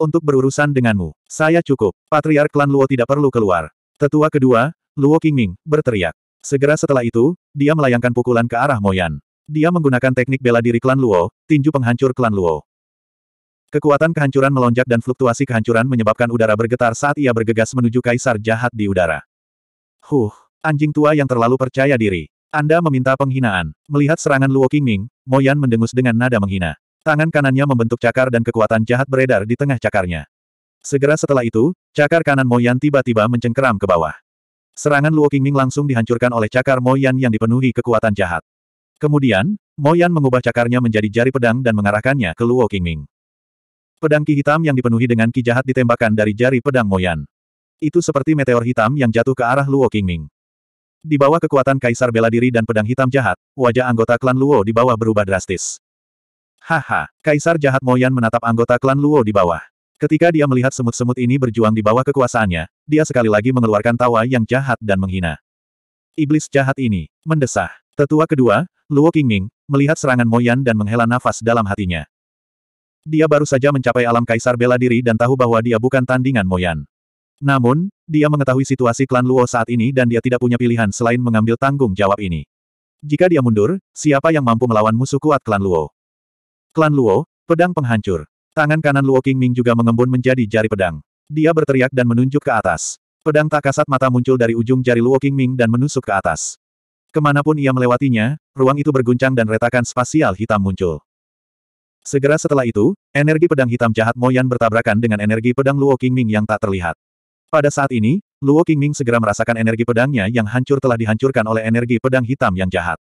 Untuk berurusan denganmu, saya cukup. Patriark klan Luo tidak perlu keluar. Tetua kedua, Luo Qingming, berteriak. Segera setelah itu, dia melayangkan pukulan ke arah Moyan. Dia menggunakan teknik bela diri klan Luo, tinju penghancur klan Luo. Kekuatan kehancuran melonjak dan fluktuasi kehancuran menyebabkan udara bergetar saat ia bergegas menuju kaisar jahat di udara. Huh, anjing tua yang terlalu percaya diri. Anda meminta penghinaan. Melihat serangan Luo Qingming, Moyan mendengus dengan nada menghina. Tangan kanannya membentuk cakar dan kekuatan jahat beredar di tengah cakarnya. Segera setelah itu, cakar kanan Moyan tiba-tiba mencengkeram ke bawah. Serangan Luo Qingming langsung dihancurkan oleh cakar Moyan yang dipenuhi kekuatan jahat. Kemudian, Moyan mengubah cakarnya menjadi jari pedang dan mengarahkannya ke Luo Qingming. Pedang ki hitam yang dipenuhi dengan ki jahat ditembakkan dari jari pedang Moyan. Itu seperti meteor hitam yang jatuh ke arah Luo Qingming. Di bawah kekuatan Kaisar bela diri dan pedang hitam jahat, wajah anggota klan Luo di bawah berubah drastis. Haha, Kaisar jahat Moyan menatap anggota klan Luo di bawah. Ketika dia melihat semut-semut ini berjuang di bawah kekuasaannya, dia sekali lagi mengeluarkan tawa yang jahat dan menghina. Iblis jahat ini, mendesah. Tetua kedua, Luo Qingming, melihat serangan Moyan dan menghela nafas dalam hatinya. Dia baru saja mencapai alam kaisar bela diri dan tahu bahwa dia bukan tandingan Moyan. Namun, dia mengetahui situasi klan Luo saat ini dan dia tidak punya pilihan selain mengambil tanggung jawab ini. Jika dia mundur, siapa yang mampu melawan musuh kuat klan Luo? Klan Luo, pedang penghancur. Tangan kanan Luo Qingming juga mengembun menjadi jari pedang. Dia berteriak dan menunjuk ke atas. Pedang tak kasat mata muncul dari ujung jari Luo Qingming dan menusuk ke atas. Kemanapun ia melewatinya, ruang itu berguncang dan retakan spasial hitam muncul. Segera setelah itu, energi pedang hitam jahat Moyan bertabrakan dengan energi pedang Luo Qingming yang tak terlihat. Pada saat ini, Luo Qingming segera merasakan energi pedangnya yang hancur telah dihancurkan oleh energi pedang hitam yang jahat.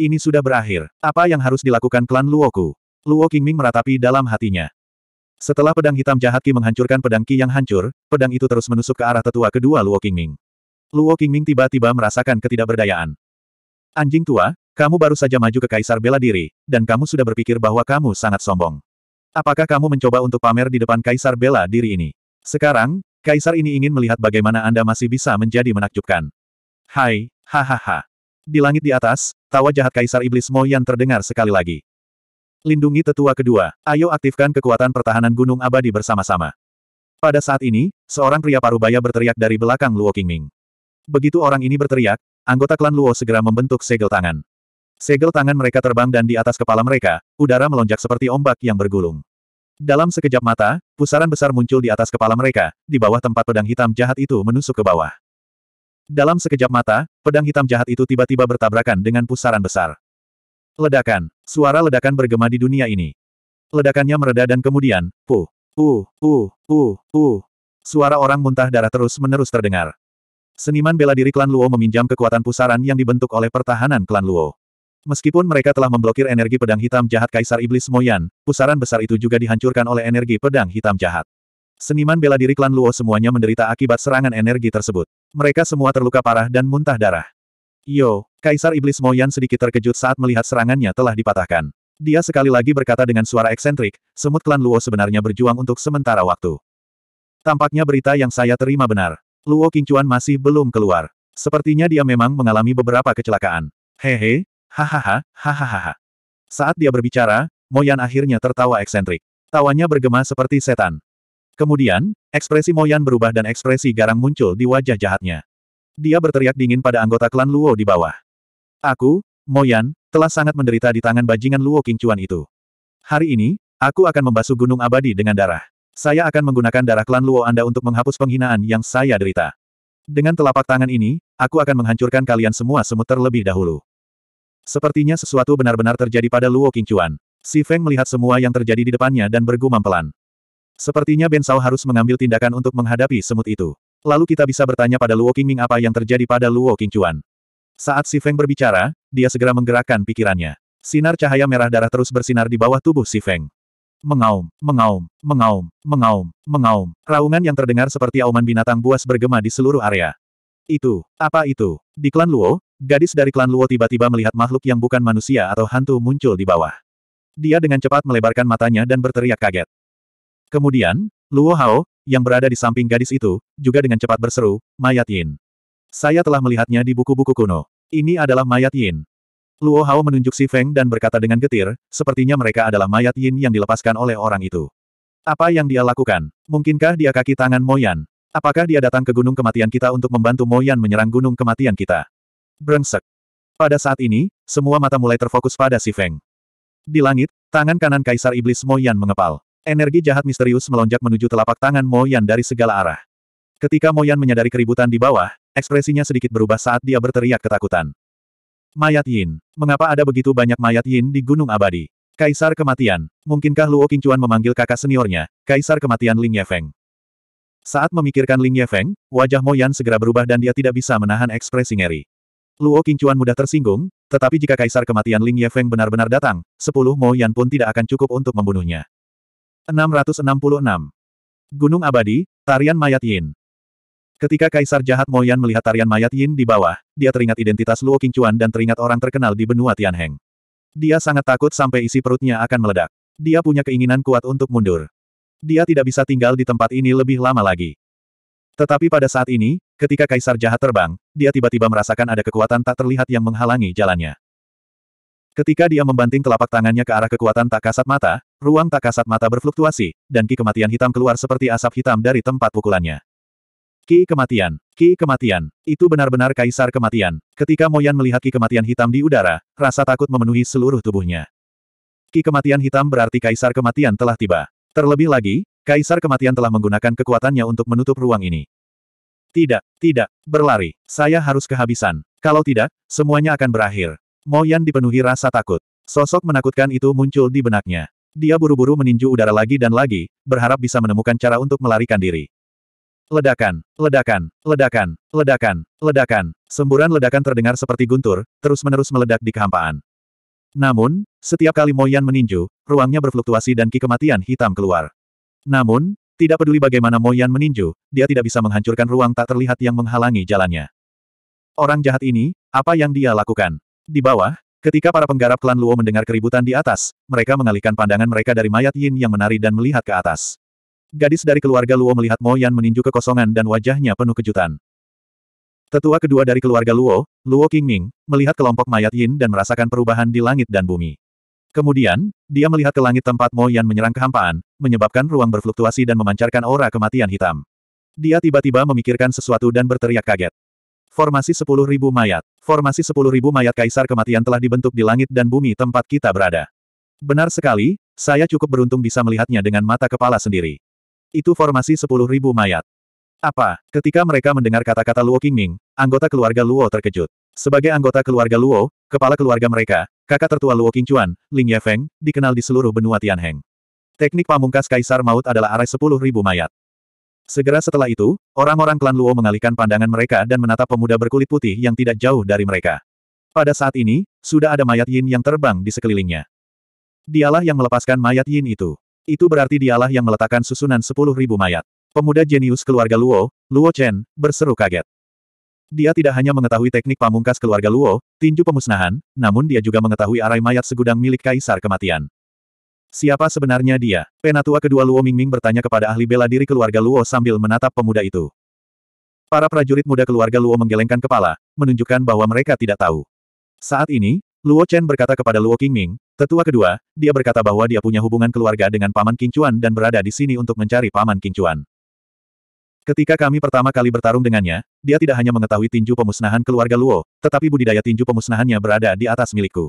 Ini sudah berakhir. Apa yang harus dilakukan klan Luoku? Luo Qingming meratapi dalam hatinya. Setelah pedang hitam jahat Qi menghancurkan pedang Qi yang hancur, pedang itu terus menusuk ke arah tetua kedua Luo Qingming. Luo Qingming tiba-tiba merasakan ketidakberdayaan. Anjing tua, kamu baru saja maju ke kaisar bela diri, dan kamu sudah berpikir bahwa kamu sangat sombong. Apakah kamu mencoba untuk pamer di depan kaisar bela diri ini? Sekarang, kaisar ini ingin melihat bagaimana Anda masih bisa menjadi menakjubkan. Hai, hahaha. Di langit di atas, tawa jahat kaisar iblis Mo yang terdengar sekali lagi. Lindungi tetua kedua, ayo aktifkan kekuatan pertahanan gunung abadi bersama-sama. Pada saat ini, seorang pria parubaya berteriak dari belakang Luo Qingming. Begitu orang ini berteriak, anggota klan Luo segera membentuk segel tangan. Segel tangan mereka terbang dan di atas kepala mereka, udara melonjak seperti ombak yang bergulung. Dalam sekejap mata, pusaran besar muncul di atas kepala mereka, di bawah tempat pedang hitam jahat itu menusuk ke bawah. Dalam sekejap mata, pedang hitam jahat itu tiba-tiba bertabrakan dengan pusaran besar. Ledakan. Suara ledakan bergema di dunia ini. Ledakannya mereda dan kemudian, pu, pu, pu, pu, pu. Suara orang muntah darah terus-menerus terdengar. Seniman bela diri klan Luo meminjam kekuatan pusaran yang dibentuk oleh pertahanan klan Luo. Meskipun mereka telah memblokir energi pedang hitam jahat Kaisar Iblis Moyan, pusaran besar itu juga dihancurkan oleh energi pedang hitam jahat. Seniman bela diri klan Luo semuanya menderita akibat serangan energi tersebut. Mereka semua terluka parah dan muntah darah. Yo, Kaisar Iblis Moyan sedikit terkejut saat melihat serangannya telah dipatahkan. Dia sekali lagi berkata dengan suara eksentrik, semut klan Luo sebenarnya berjuang untuk sementara waktu. Tampaknya berita yang saya terima benar. Luo Kingchuan masih belum keluar. Sepertinya dia memang mengalami beberapa kecelakaan. Hehe, hahaha, hahaha. Saat dia berbicara, Moyan akhirnya tertawa eksentrik. Tawanya bergema seperti setan. Kemudian, ekspresi Moyan berubah dan ekspresi garang muncul di wajah jahatnya. Dia berteriak dingin pada anggota klan Luo di bawah. Aku, Moyan, telah sangat menderita di tangan bajingan Luo King itu. Hari ini, aku akan membasuh gunung abadi dengan darah. Saya akan menggunakan darah klan Luo Anda untuk menghapus penghinaan yang saya derita. Dengan telapak tangan ini, aku akan menghancurkan kalian semua semut terlebih dahulu. Sepertinya sesuatu benar-benar terjadi pada Luo Qingchuan. Si Feng melihat semua yang terjadi di depannya dan bergumam pelan. Sepertinya Ben Shao harus mengambil tindakan untuk menghadapi semut itu. Lalu kita bisa bertanya pada Luo Qingming apa yang terjadi pada Luo Qingchuan. Saat Si Feng berbicara, dia segera menggerakkan pikirannya. Sinar cahaya merah darah terus bersinar di bawah tubuh Si Feng. Mengaum, mengaum, mengaum, mengaum, mengaum. Raungan yang terdengar seperti auman binatang buas bergema di seluruh area. Itu, apa itu? Di klan Luo, gadis dari klan Luo tiba-tiba melihat makhluk yang bukan manusia atau hantu muncul di bawah. Dia dengan cepat melebarkan matanya dan berteriak kaget. Kemudian, Luo Hao, yang berada di samping gadis itu, juga dengan cepat berseru, Mayat Yin. Saya telah melihatnya di buku-buku kuno. Ini adalah mayat Yin. Luo Hao menunjuk Si Feng dan berkata dengan getir, sepertinya mereka adalah mayat Yin yang dilepaskan oleh orang itu. Apa yang dia lakukan? Mungkinkah dia kaki tangan Moyan? Apakah dia datang ke gunung kematian kita untuk membantu Moyan menyerang gunung kematian kita? Brengsek. Pada saat ini, semua mata mulai terfokus pada Si Feng. Di langit, tangan kanan Kaisar Iblis Moyan mengepal. Energi jahat misterius melonjak menuju telapak tangan Moyan dari segala arah. Ketika Moyan menyadari keributan di bawah, Ekspresinya sedikit berubah saat dia berteriak ketakutan. Mayat Yin. Mengapa ada begitu banyak mayat Yin di Gunung Abadi? Kaisar Kematian. Mungkinkah Luo Qingchuan memanggil kakak seniornya, Kaisar Kematian Ling Yefeng? Saat memikirkan Ling Yefeng, wajah Moyan segera berubah dan dia tidak bisa menahan ekspresi ngeri. Luo Qingchuan mudah tersinggung, tetapi jika Kaisar Kematian Ling Yefeng benar-benar datang, sepuluh Moyan pun tidak akan cukup untuk membunuhnya. 666. Gunung Abadi, Tarian Mayat Yin. Ketika Kaisar Jahat Moyan melihat tarian mayat Yin di bawah, dia teringat identitas Luo Qingchuan dan teringat orang terkenal di benua Tianheng. Dia sangat takut sampai isi perutnya akan meledak. Dia punya keinginan kuat untuk mundur. Dia tidak bisa tinggal di tempat ini lebih lama lagi. Tetapi pada saat ini, ketika Kaisar Jahat terbang, dia tiba-tiba merasakan ada kekuatan tak terlihat yang menghalangi jalannya. Ketika dia membanting telapak tangannya ke arah kekuatan tak kasat mata, ruang tak kasat mata berfluktuasi, dan ki kematian hitam keluar seperti asap hitam dari tempat pukulannya. Ki kematian. Ki kematian. Itu benar-benar kaisar kematian. Ketika Moyan melihat ki kematian hitam di udara, rasa takut memenuhi seluruh tubuhnya. Ki kematian hitam berarti kaisar kematian telah tiba. Terlebih lagi, kaisar kematian telah menggunakan kekuatannya untuk menutup ruang ini. Tidak, tidak, berlari. Saya harus kehabisan. Kalau tidak, semuanya akan berakhir. Moyan dipenuhi rasa takut. Sosok menakutkan itu muncul di benaknya. Dia buru-buru meninju udara lagi dan lagi, berharap bisa menemukan cara untuk melarikan diri. Ledakan, ledakan, ledakan, ledakan, ledakan. Semburan ledakan terdengar seperti guntur, terus-menerus meledak di kehampaan. Namun, setiap kali Moyan meninju, ruangnya berfluktuasi dan ki kematian hitam keluar. Namun, tidak peduli bagaimana Moyan meninju, dia tidak bisa menghancurkan ruang tak terlihat yang menghalangi jalannya. Orang jahat ini, apa yang dia lakukan? Di bawah, Ketika para penggarap klan Luo mendengar keributan di atas, mereka mengalihkan pandangan mereka dari mayat Yin yang menari dan melihat ke atas. Gadis dari keluarga Luo melihat Mo Yan meninju kekosongan dan wajahnya penuh kejutan. Tetua kedua dari keluarga Luo, Luo Qingming, melihat kelompok mayat Yin dan merasakan perubahan di langit dan bumi. Kemudian, dia melihat ke langit tempat Mo Yan menyerang kehampaan, menyebabkan ruang berfluktuasi dan memancarkan aura kematian hitam. Dia tiba-tiba memikirkan sesuatu dan berteriak kaget. Formasi 10.000 mayat. Formasi 10.000 mayat kaisar kematian telah dibentuk di langit dan bumi tempat kita berada. Benar sekali, saya cukup beruntung bisa melihatnya dengan mata kepala sendiri. Itu formasi sepuluh ribu mayat. Apa? Ketika mereka mendengar kata-kata Luo Qingming, anggota keluarga Luo terkejut. Sebagai anggota keluarga Luo, kepala keluarga mereka, kakak tertua Luo Qingchuan, Ling Yefeng, dikenal di seluruh benua Tianheng. Teknik pamungkas Kaisar Maut adalah arai ribu mayat. Segera setelah itu, orang-orang klan Luo mengalihkan pandangan mereka dan menatap pemuda berkulit putih yang tidak jauh dari mereka. Pada saat ini, sudah ada mayat Yin yang terbang di sekelilingnya. Dialah yang melepaskan mayat Yin itu. Itu berarti dialah yang meletakkan susunan sepuluh ribu mayat. Pemuda jenius keluarga Luo, Luo Chen, berseru kaget. Dia tidak hanya mengetahui teknik pamungkas keluarga Luo, tinju pemusnahan, namun dia juga mengetahui arai mayat segudang milik Kaisar Kematian. Siapa sebenarnya dia? Penatua kedua Luo Mingming bertanya kepada ahli bela diri keluarga Luo sambil menatap pemuda itu. Para prajurit muda keluarga Luo menggelengkan kepala, menunjukkan bahwa mereka tidak tahu. Saat ini, Luo Chen berkata kepada Luo Qingming, Tetua kedua, dia berkata bahwa dia punya hubungan keluarga dengan Paman King dan berada di sini untuk mencari Paman King Ketika kami pertama kali bertarung dengannya, dia tidak hanya mengetahui tinju pemusnahan keluarga Luo, tetapi budidaya tinju pemusnahannya berada di atas milikku.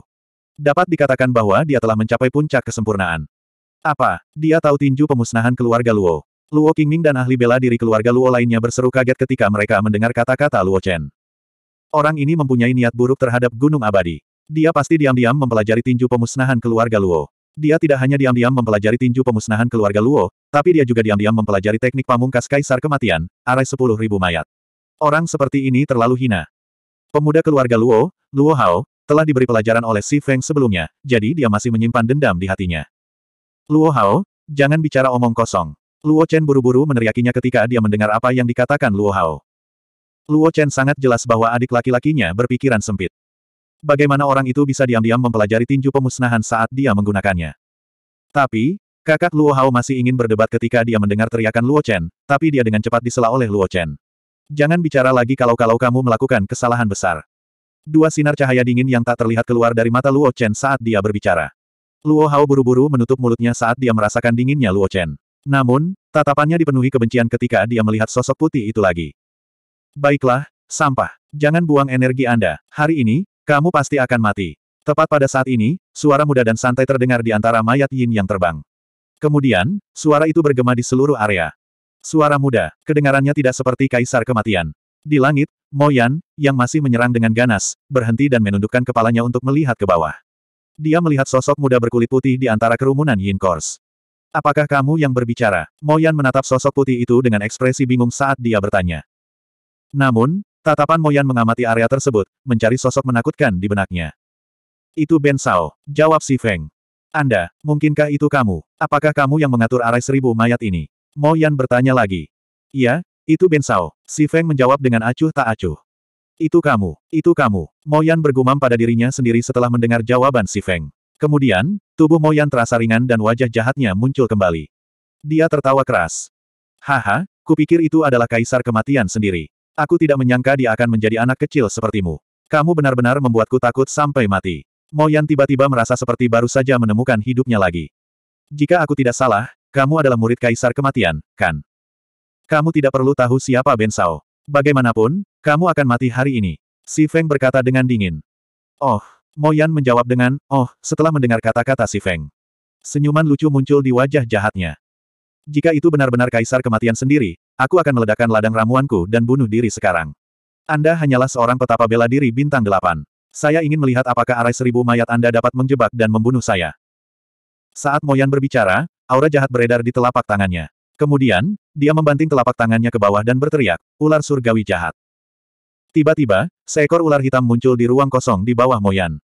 Dapat dikatakan bahwa dia telah mencapai puncak kesempurnaan. Apa? Dia tahu tinju pemusnahan keluarga Luo. Luo Qingming dan ahli bela diri keluarga Luo lainnya berseru kaget ketika mereka mendengar kata-kata Luo Chen. Orang ini mempunyai niat buruk terhadap Gunung Abadi. Dia pasti diam-diam mempelajari tinju pemusnahan keluarga Luo. Dia tidak hanya diam-diam mempelajari tinju pemusnahan keluarga Luo, tapi dia juga diam-diam mempelajari teknik pamungkas kaisar kematian, arai sepuluh ribu mayat. Orang seperti ini terlalu hina. Pemuda keluarga Luo, Luo Hao, telah diberi pelajaran oleh Si Feng sebelumnya, jadi dia masih menyimpan dendam di hatinya. Luo Hao, jangan bicara omong kosong. Luo Chen buru-buru meneriakinya ketika dia mendengar apa yang dikatakan Luo Hao. Luo Chen sangat jelas bahwa adik laki-lakinya berpikiran sempit bagaimana orang itu bisa diam-diam mempelajari tinju pemusnahan saat dia menggunakannya. Tapi, kakak Luo Hao masih ingin berdebat ketika dia mendengar teriakan Luo Chen, tapi dia dengan cepat disela oleh Luo Chen. Jangan bicara lagi kalau-kalau kamu melakukan kesalahan besar. Dua sinar cahaya dingin yang tak terlihat keluar dari mata Luo Chen saat dia berbicara. Luo Hao buru-buru menutup mulutnya saat dia merasakan dinginnya Luo Chen. Namun, tatapannya dipenuhi kebencian ketika dia melihat sosok putih itu lagi. Baiklah, sampah. Jangan buang energi Anda. Hari ini, kamu pasti akan mati. Tepat pada saat ini, suara muda dan santai terdengar di antara mayat Yin yang terbang. Kemudian, suara itu bergema di seluruh area. Suara muda, kedengarannya tidak seperti kaisar kematian. Di langit, Moyan, yang masih menyerang dengan ganas, berhenti dan menundukkan kepalanya untuk melihat ke bawah. Dia melihat sosok muda berkulit putih di antara kerumunan Yin Kors. Apakah kamu yang berbicara? Moyan menatap sosok putih itu dengan ekspresi bingung saat dia bertanya. Namun, Tatapan Moyan mengamati area tersebut, mencari sosok menakutkan di benaknya. Itu Ben Sao, jawab si Feng. Anda, mungkinkah itu kamu? Apakah kamu yang mengatur arai seribu mayat ini? Moyan bertanya lagi. Iya, itu Ben Sao. Si Feng menjawab dengan acuh tak acuh. Itu kamu, itu kamu. Moyan bergumam pada dirinya sendiri setelah mendengar jawaban si Feng. Kemudian, tubuh Moyan terasa ringan dan wajah jahatnya muncul kembali. Dia tertawa keras. Haha, kupikir itu adalah kaisar kematian sendiri. Aku tidak menyangka dia akan menjadi anak kecil sepertimu. Kamu benar-benar membuatku takut sampai mati. Moyan tiba-tiba merasa seperti baru saja menemukan hidupnya lagi. Jika aku tidak salah, kamu adalah murid kaisar kematian, kan? Kamu tidak perlu tahu siapa Ben Sao. Bagaimanapun, kamu akan mati hari ini. Si Feng berkata dengan dingin. Oh, Moyan menjawab dengan, oh, setelah mendengar kata-kata si Feng. Senyuman lucu muncul di wajah jahatnya. Jika itu benar-benar kaisar kematian sendiri, Aku akan meledakkan ladang ramuanku dan bunuh diri sekarang. Anda hanyalah seorang petapa bela diri bintang delapan. Saya ingin melihat apakah arai seribu mayat Anda dapat menjebak dan membunuh saya. Saat Moyan berbicara, aura jahat beredar di telapak tangannya. Kemudian, dia membanting telapak tangannya ke bawah dan berteriak, ular surgawi jahat. Tiba-tiba, seekor ular hitam muncul di ruang kosong di bawah Moyan.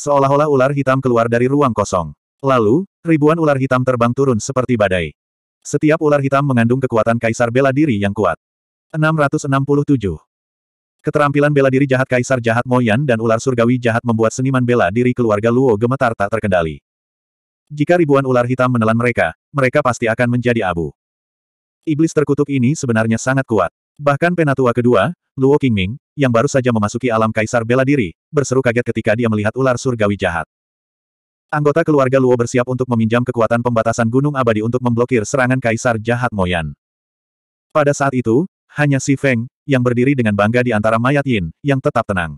Seolah-olah ular hitam keluar dari ruang kosong. Lalu, ribuan ular hitam terbang turun seperti badai. Setiap ular hitam mengandung kekuatan kaisar bela diri yang kuat. 667. Keterampilan bela diri jahat kaisar jahat Moyan dan ular surgawi jahat membuat seniman bela diri keluarga Luo gemetar tak terkendali. Jika ribuan ular hitam menelan mereka, mereka pasti akan menjadi abu. Iblis terkutuk ini sebenarnya sangat kuat. Bahkan penatua kedua, Luo Qingming, yang baru saja memasuki alam kaisar bela diri, berseru kaget ketika dia melihat ular surgawi jahat. Anggota keluarga Luo bersiap untuk meminjam kekuatan pembatasan Gunung Abadi untuk memblokir serangan Kaisar Jahat Moyan. Pada saat itu, hanya Si Feng, yang berdiri dengan bangga di antara mayat Yin, yang tetap tenang.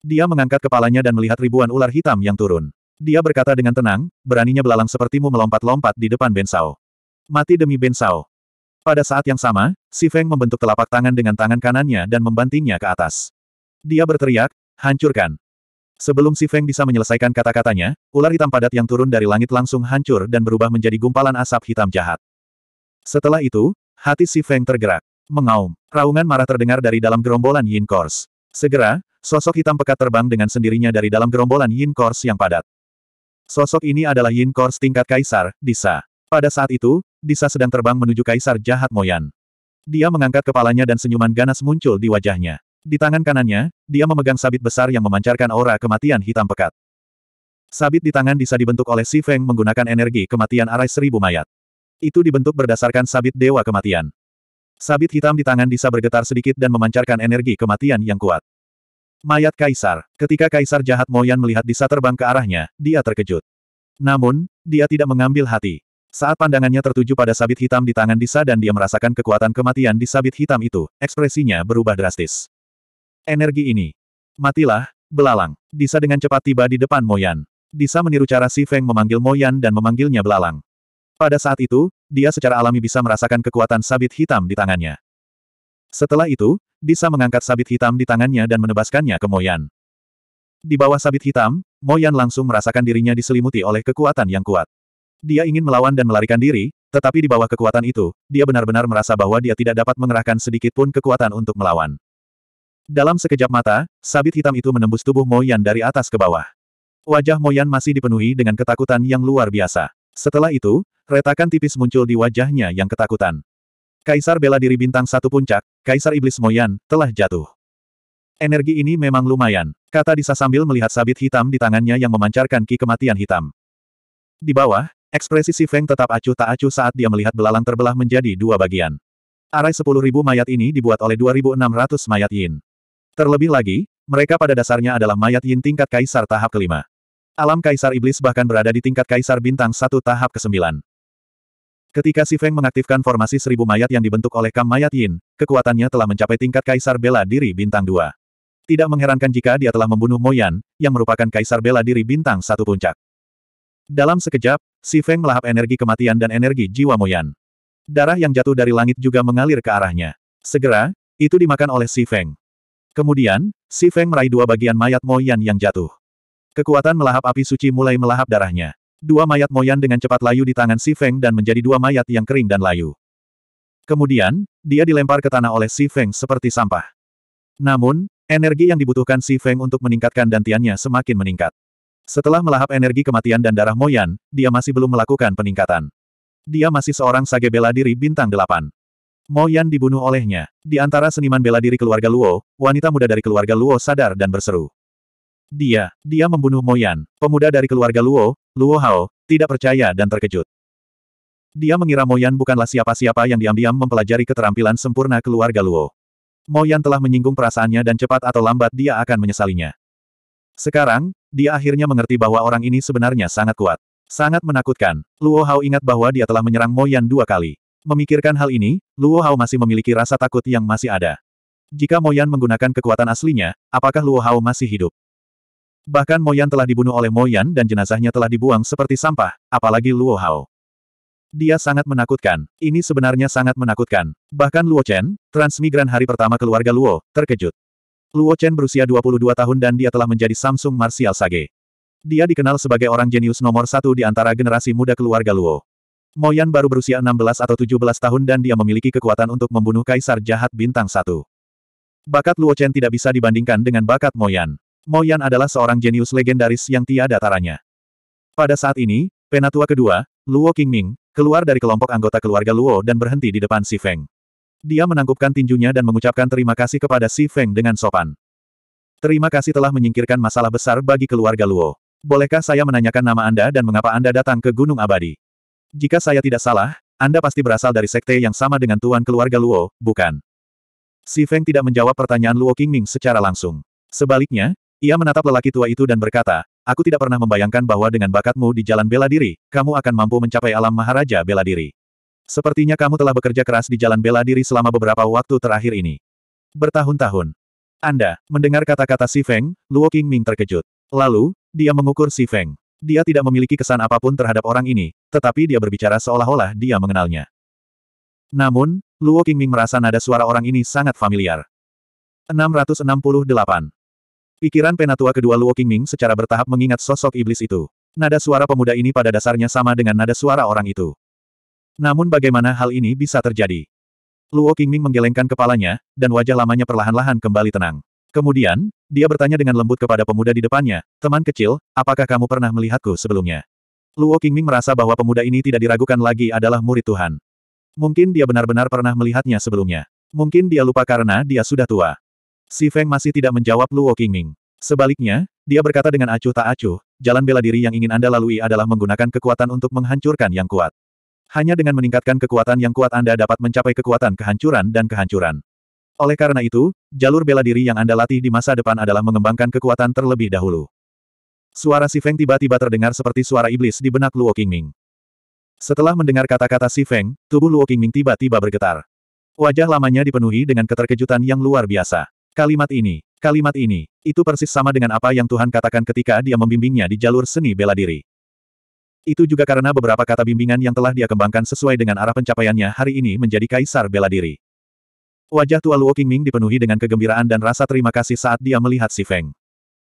Dia mengangkat kepalanya dan melihat ribuan ular hitam yang turun. Dia berkata dengan tenang, beraninya belalang sepertimu melompat-lompat di depan Bensao. Mati demi Bensao. Pada saat yang sama, Si Feng membentuk telapak tangan dengan tangan kanannya dan membantingnya ke atas. Dia berteriak, hancurkan. Sebelum si Feng bisa menyelesaikan kata-katanya, ular hitam padat yang turun dari langit langsung hancur dan berubah menjadi gumpalan asap hitam jahat. Setelah itu, hati si Feng tergerak. Mengaum. Raungan marah terdengar dari dalam gerombolan Yin Kors. Segera, sosok hitam pekat terbang dengan sendirinya dari dalam gerombolan Yin Kors yang padat. Sosok ini adalah Yin Kors tingkat Kaisar, Disa. Pada saat itu, Disa sedang terbang menuju Kaisar Jahat Moyan. Dia mengangkat kepalanya dan senyuman ganas muncul di wajahnya. Di tangan kanannya, dia memegang sabit besar yang memancarkan aura kematian hitam pekat. Sabit di tangan bisa dibentuk oleh Si Feng menggunakan energi kematian arai seribu mayat. Itu dibentuk berdasarkan sabit dewa kematian. Sabit hitam di tangan bisa bergetar sedikit dan memancarkan energi kematian yang kuat. Mayat Kaisar. Ketika Kaisar jahat Moyan melihat Disa terbang ke arahnya, dia terkejut. Namun, dia tidak mengambil hati. Saat pandangannya tertuju pada sabit hitam di tangan Disa dan dia merasakan kekuatan kematian di sabit hitam itu, ekspresinya berubah drastis. Energi ini. Matilah, belalang. Disa dengan cepat tiba di depan Moyan. Disa meniru cara Si Feng memanggil Moyan dan memanggilnya belalang. Pada saat itu, dia secara alami bisa merasakan kekuatan sabit hitam di tangannya. Setelah itu, Disa mengangkat sabit hitam di tangannya dan menebaskannya ke Moyan. Di bawah sabit hitam, Moyan langsung merasakan dirinya diselimuti oleh kekuatan yang kuat. Dia ingin melawan dan melarikan diri, tetapi di bawah kekuatan itu, dia benar-benar merasa bahwa dia tidak dapat mengerahkan sedikit pun kekuatan untuk melawan. Dalam sekejap mata, sabit hitam itu menembus tubuh Moyan dari atas ke bawah. Wajah Moyan masih dipenuhi dengan ketakutan yang luar biasa. Setelah itu, retakan tipis muncul di wajahnya yang ketakutan. Kaisar bela diri bintang satu puncak, Kaisar Iblis Moyan, telah jatuh. Energi ini memang lumayan, kata Disa sambil melihat sabit hitam di tangannya yang memancarkan ki kematian hitam. Di bawah, ekspresi si Feng tetap acuh tak acuh saat dia melihat belalang terbelah menjadi dua bagian. Arai 10.000 mayat ini dibuat oleh 2.600 mayat yin. Terlebih lagi, mereka pada dasarnya adalah mayat yin tingkat kaisar tahap kelima. Alam kaisar iblis bahkan berada di tingkat kaisar bintang satu tahap kesembilan. Ketika Si Feng mengaktifkan formasi seribu mayat yang dibentuk oleh Kam Mayat Yin, kekuatannya telah mencapai tingkat kaisar bela diri bintang dua. Tidak mengherankan jika dia telah membunuh Moyan, yang merupakan kaisar bela diri bintang satu puncak. Dalam sekejap, Si Feng melahap energi kematian dan energi jiwa Moyan. Darah yang jatuh dari langit juga mengalir ke arahnya. Segera, itu dimakan oleh Si Feng. Kemudian, Si Feng meraih dua bagian mayat Moyan yang jatuh. Kekuatan melahap api suci mulai melahap darahnya. Dua mayat Moyan dengan cepat layu di tangan Si Feng dan menjadi dua mayat yang kering dan layu. Kemudian, dia dilempar ke tanah oleh Si Feng seperti sampah. Namun, energi yang dibutuhkan Si Feng untuk meningkatkan dantiannya semakin meningkat. Setelah melahap energi kematian dan darah Moyan, dia masih belum melakukan peningkatan. Dia masih seorang sage bela diri bintang delapan. Mo Yan dibunuh olehnya. Di antara seniman bela diri keluarga Luo, wanita muda dari keluarga Luo sadar dan berseru. Dia, dia membunuh Mo Yan, pemuda dari keluarga Luo, Luo Hao, tidak percaya dan terkejut. Dia mengira Mo Yan bukanlah siapa-siapa yang diam-diam mempelajari keterampilan sempurna keluarga Luo. Mo Yan telah menyinggung perasaannya dan cepat atau lambat dia akan menyesalinya. Sekarang, dia akhirnya mengerti bahwa orang ini sebenarnya sangat kuat. Sangat menakutkan, Luo Hao ingat bahwa dia telah menyerang Mo Yan dua kali. Memikirkan hal ini, Luo Hao masih memiliki rasa takut yang masih ada. Jika Moyan menggunakan kekuatan aslinya, apakah Luo Hao masih hidup? Bahkan Moyan telah dibunuh oleh Moyan dan jenazahnya telah dibuang seperti sampah, apalagi Luo Hao. Dia sangat menakutkan. Ini sebenarnya sangat menakutkan. Bahkan Luo Chen, transmigran hari pertama keluarga Luo, terkejut. Luo Chen berusia 22 tahun dan dia telah menjadi Samsung Martial Sage. Dia dikenal sebagai orang jenius nomor satu di antara generasi muda keluarga Luo. Moyan baru berusia 16 atau 17 tahun dan dia memiliki kekuatan untuk membunuh Kaisar Jahat Bintang Satu. Bakat Luo Chen tidak bisa dibandingkan dengan bakat Moyan. Moyan adalah seorang jenius legendaris yang tiada taranya. Pada saat ini, penatua kedua, Luo Qingming, keluar dari kelompok anggota keluarga Luo dan berhenti di depan Si Feng. Dia menangkupkan tinjunya dan mengucapkan terima kasih kepada Si Feng dengan sopan. Terima kasih telah menyingkirkan masalah besar bagi keluarga Luo. Bolehkah saya menanyakan nama Anda dan mengapa Anda datang ke Gunung Abadi? Jika saya tidak salah, Anda pasti berasal dari sekte yang sama dengan tuan keluarga Luo, bukan? Si Feng tidak menjawab pertanyaan Luo Qingming secara langsung. Sebaliknya, ia menatap lelaki tua itu dan berkata, Aku tidak pernah membayangkan bahwa dengan bakatmu di jalan bela diri, kamu akan mampu mencapai alam maharaja bela diri. Sepertinya kamu telah bekerja keras di jalan bela diri selama beberapa waktu terakhir ini. Bertahun-tahun. Anda, mendengar kata-kata Si Feng, Luo Qingming terkejut. Lalu, dia mengukur Si Feng. Dia tidak memiliki kesan apapun terhadap orang ini, tetapi dia berbicara seolah-olah dia mengenalnya. Namun, Luo Qingming merasa nada suara orang ini sangat familiar. 668. Pikiran penatua kedua Luo Qingming secara bertahap mengingat sosok iblis itu. Nada suara pemuda ini pada dasarnya sama dengan nada suara orang itu. Namun bagaimana hal ini bisa terjadi? Luo Qingming menggelengkan kepalanya, dan wajah lamanya perlahan-lahan kembali tenang. Kemudian, dia bertanya dengan lembut kepada pemuda di depannya, teman kecil, apakah kamu pernah melihatku sebelumnya? Luo Qingming merasa bahwa pemuda ini tidak diragukan lagi adalah murid Tuhan. Mungkin dia benar-benar pernah melihatnya sebelumnya. Mungkin dia lupa karena dia sudah tua. Si Feng masih tidak menjawab Luo Qingming. Sebaliknya, dia berkata dengan acuh tak acuh, jalan bela diri yang ingin Anda lalui adalah menggunakan kekuatan untuk menghancurkan yang kuat. Hanya dengan meningkatkan kekuatan yang kuat Anda dapat mencapai kekuatan kehancuran dan kehancuran. Oleh karena itu, jalur bela diri yang Anda latih di masa depan adalah mengembangkan kekuatan terlebih dahulu. Suara Si Feng tiba-tiba terdengar seperti suara iblis di benak Luo Qingming. Setelah mendengar kata-kata Si Feng, tubuh Luo Qingming tiba-tiba bergetar. Wajah lamanya dipenuhi dengan keterkejutan yang luar biasa. Kalimat ini, kalimat ini, itu persis sama dengan apa yang Tuhan katakan ketika dia membimbingnya di jalur seni bela diri. Itu juga karena beberapa kata bimbingan yang telah dia kembangkan sesuai dengan arah pencapaiannya hari ini menjadi kaisar bela diri. Wajah tua Luo Qingming dipenuhi dengan kegembiraan dan rasa terima kasih saat dia melihat si Feng.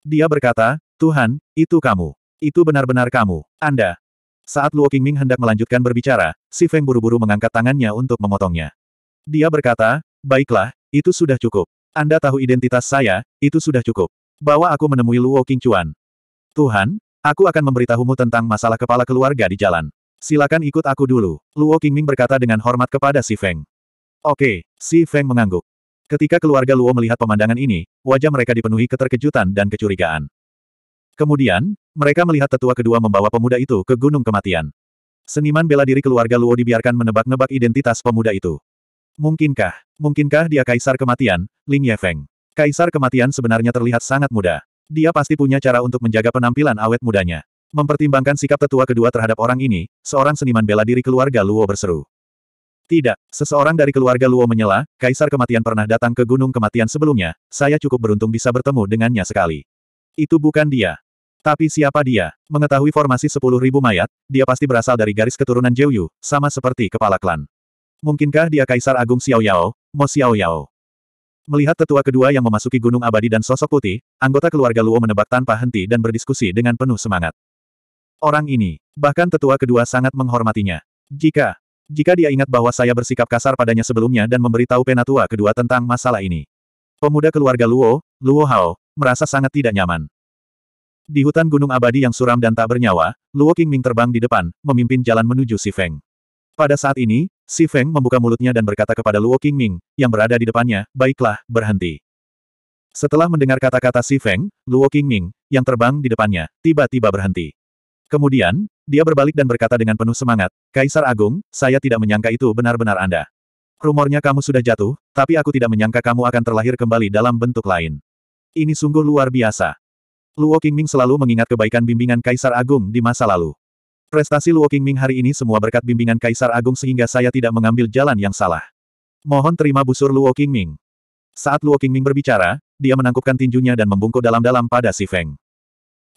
Dia berkata, Tuhan, itu kamu. Itu benar-benar kamu. Anda. Saat Luo Qingming hendak melanjutkan berbicara, si Feng buru-buru mengangkat tangannya untuk memotongnya. Dia berkata, baiklah, itu sudah cukup. Anda tahu identitas saya, itu sudah cukup. Bawa aku menemui Luo Qingchuan. Tuhan, aku akan memberitahumu tentang masalah kepala keluarga di jalan. Silakan ikut aku dulu. Luo Qingming berkata dengan hormat kepada si Feng. Oke, si Feng mengangguk. Ketika keluarga Luo melihat pemandangan ini, wajah mereka dipenuhi keterkejutan dan kecurigaan. Kemudian, mereka melihat tetua kedua membawa pemuda itu ke Gunung Kematian. Seniman bela diri keluarga Luo dibiarkan menebak-nebak identitas pemuda itu. Mungkinkah, mungkinkah dia Kaisar Kematian, Ling Yefeng? Kaisar Kematian sebenarnya terlihat sangat muda. Dia pasti punya cara untuk menjaga penampilan awet mudanya. Mempertimbangkan sikap tetua kedua terhadap orang ini, seorang seniman bela diri keluarga Luo berseru. Tidak, seseorang dari keluarga Luo menyela, Kaisar Kematian pernah datang ke Gunung Kematian sebelumnya, saya cukup beruntung bisa bertemu dengannya sekali. Itu bukan dia. Tapi siapa dia? Mengetahui formasi 10.000 mayat, dia pasti berasal dari garis keturunan Jiuyu, sama seperti kepala klan. Mungkinkah dia Kaisar Agung Xiao Yao, Mo Yao? Melihat tetua kedua yang memasuki Gunung Abadi dan sosok putih, anggota keluarga Luo menebak tanpa henti dan berdiskusi dengan penuh semangat. Orang ini, bahkan tetua kedua sangat menghormatinya. Jika jika dia ingat bahwa saya bersikap kasar padanya sebelumnya dan memberitahu penatua kedua tentang masalah ini. Pemuda keluarga Luo, Luo Hao, merasa sangat tidak nyaman. Di hutan gunung abadi yang suram dan tak bernyawa, Luo Qingming terbang di depan, memimpin jalan menuju Si Feng. Pada saat ini, Si Feng membuka mulutnya dan berkata kepada Luo Qingming, yang berada di depannya, baiklah, berhenti. Setelah mendengar kata-kata Si Feng, Luo Qingming, yang terbang di depannya, tiba-tiba berhenti. Kemudian, dia berbalik dan berkata dengan penuh semangat, Kaisar Agung, saya tidak menyangka itu benar-benar Anda. Rumornya kamu sudah jatuh, tapi aku tidak menyangka kamu akan terlahir kembali dalam bentuk lain. Ini sungguh luar biasa. Luo Qingming selalu mengingat kebaikan bimbingan Kaisar Agung di masa lalu. Prestasi Luo Qingming hari ini semua berkat bimbingan Kaisar Agung sehingga saya tidak mengambil jalan yang salah. Mohon terima busur Luo Qingming. Saat Luo Qingming berbicara, dia menangkupkan tinjunya dan membungkuk dalam-dalam pada si Feng.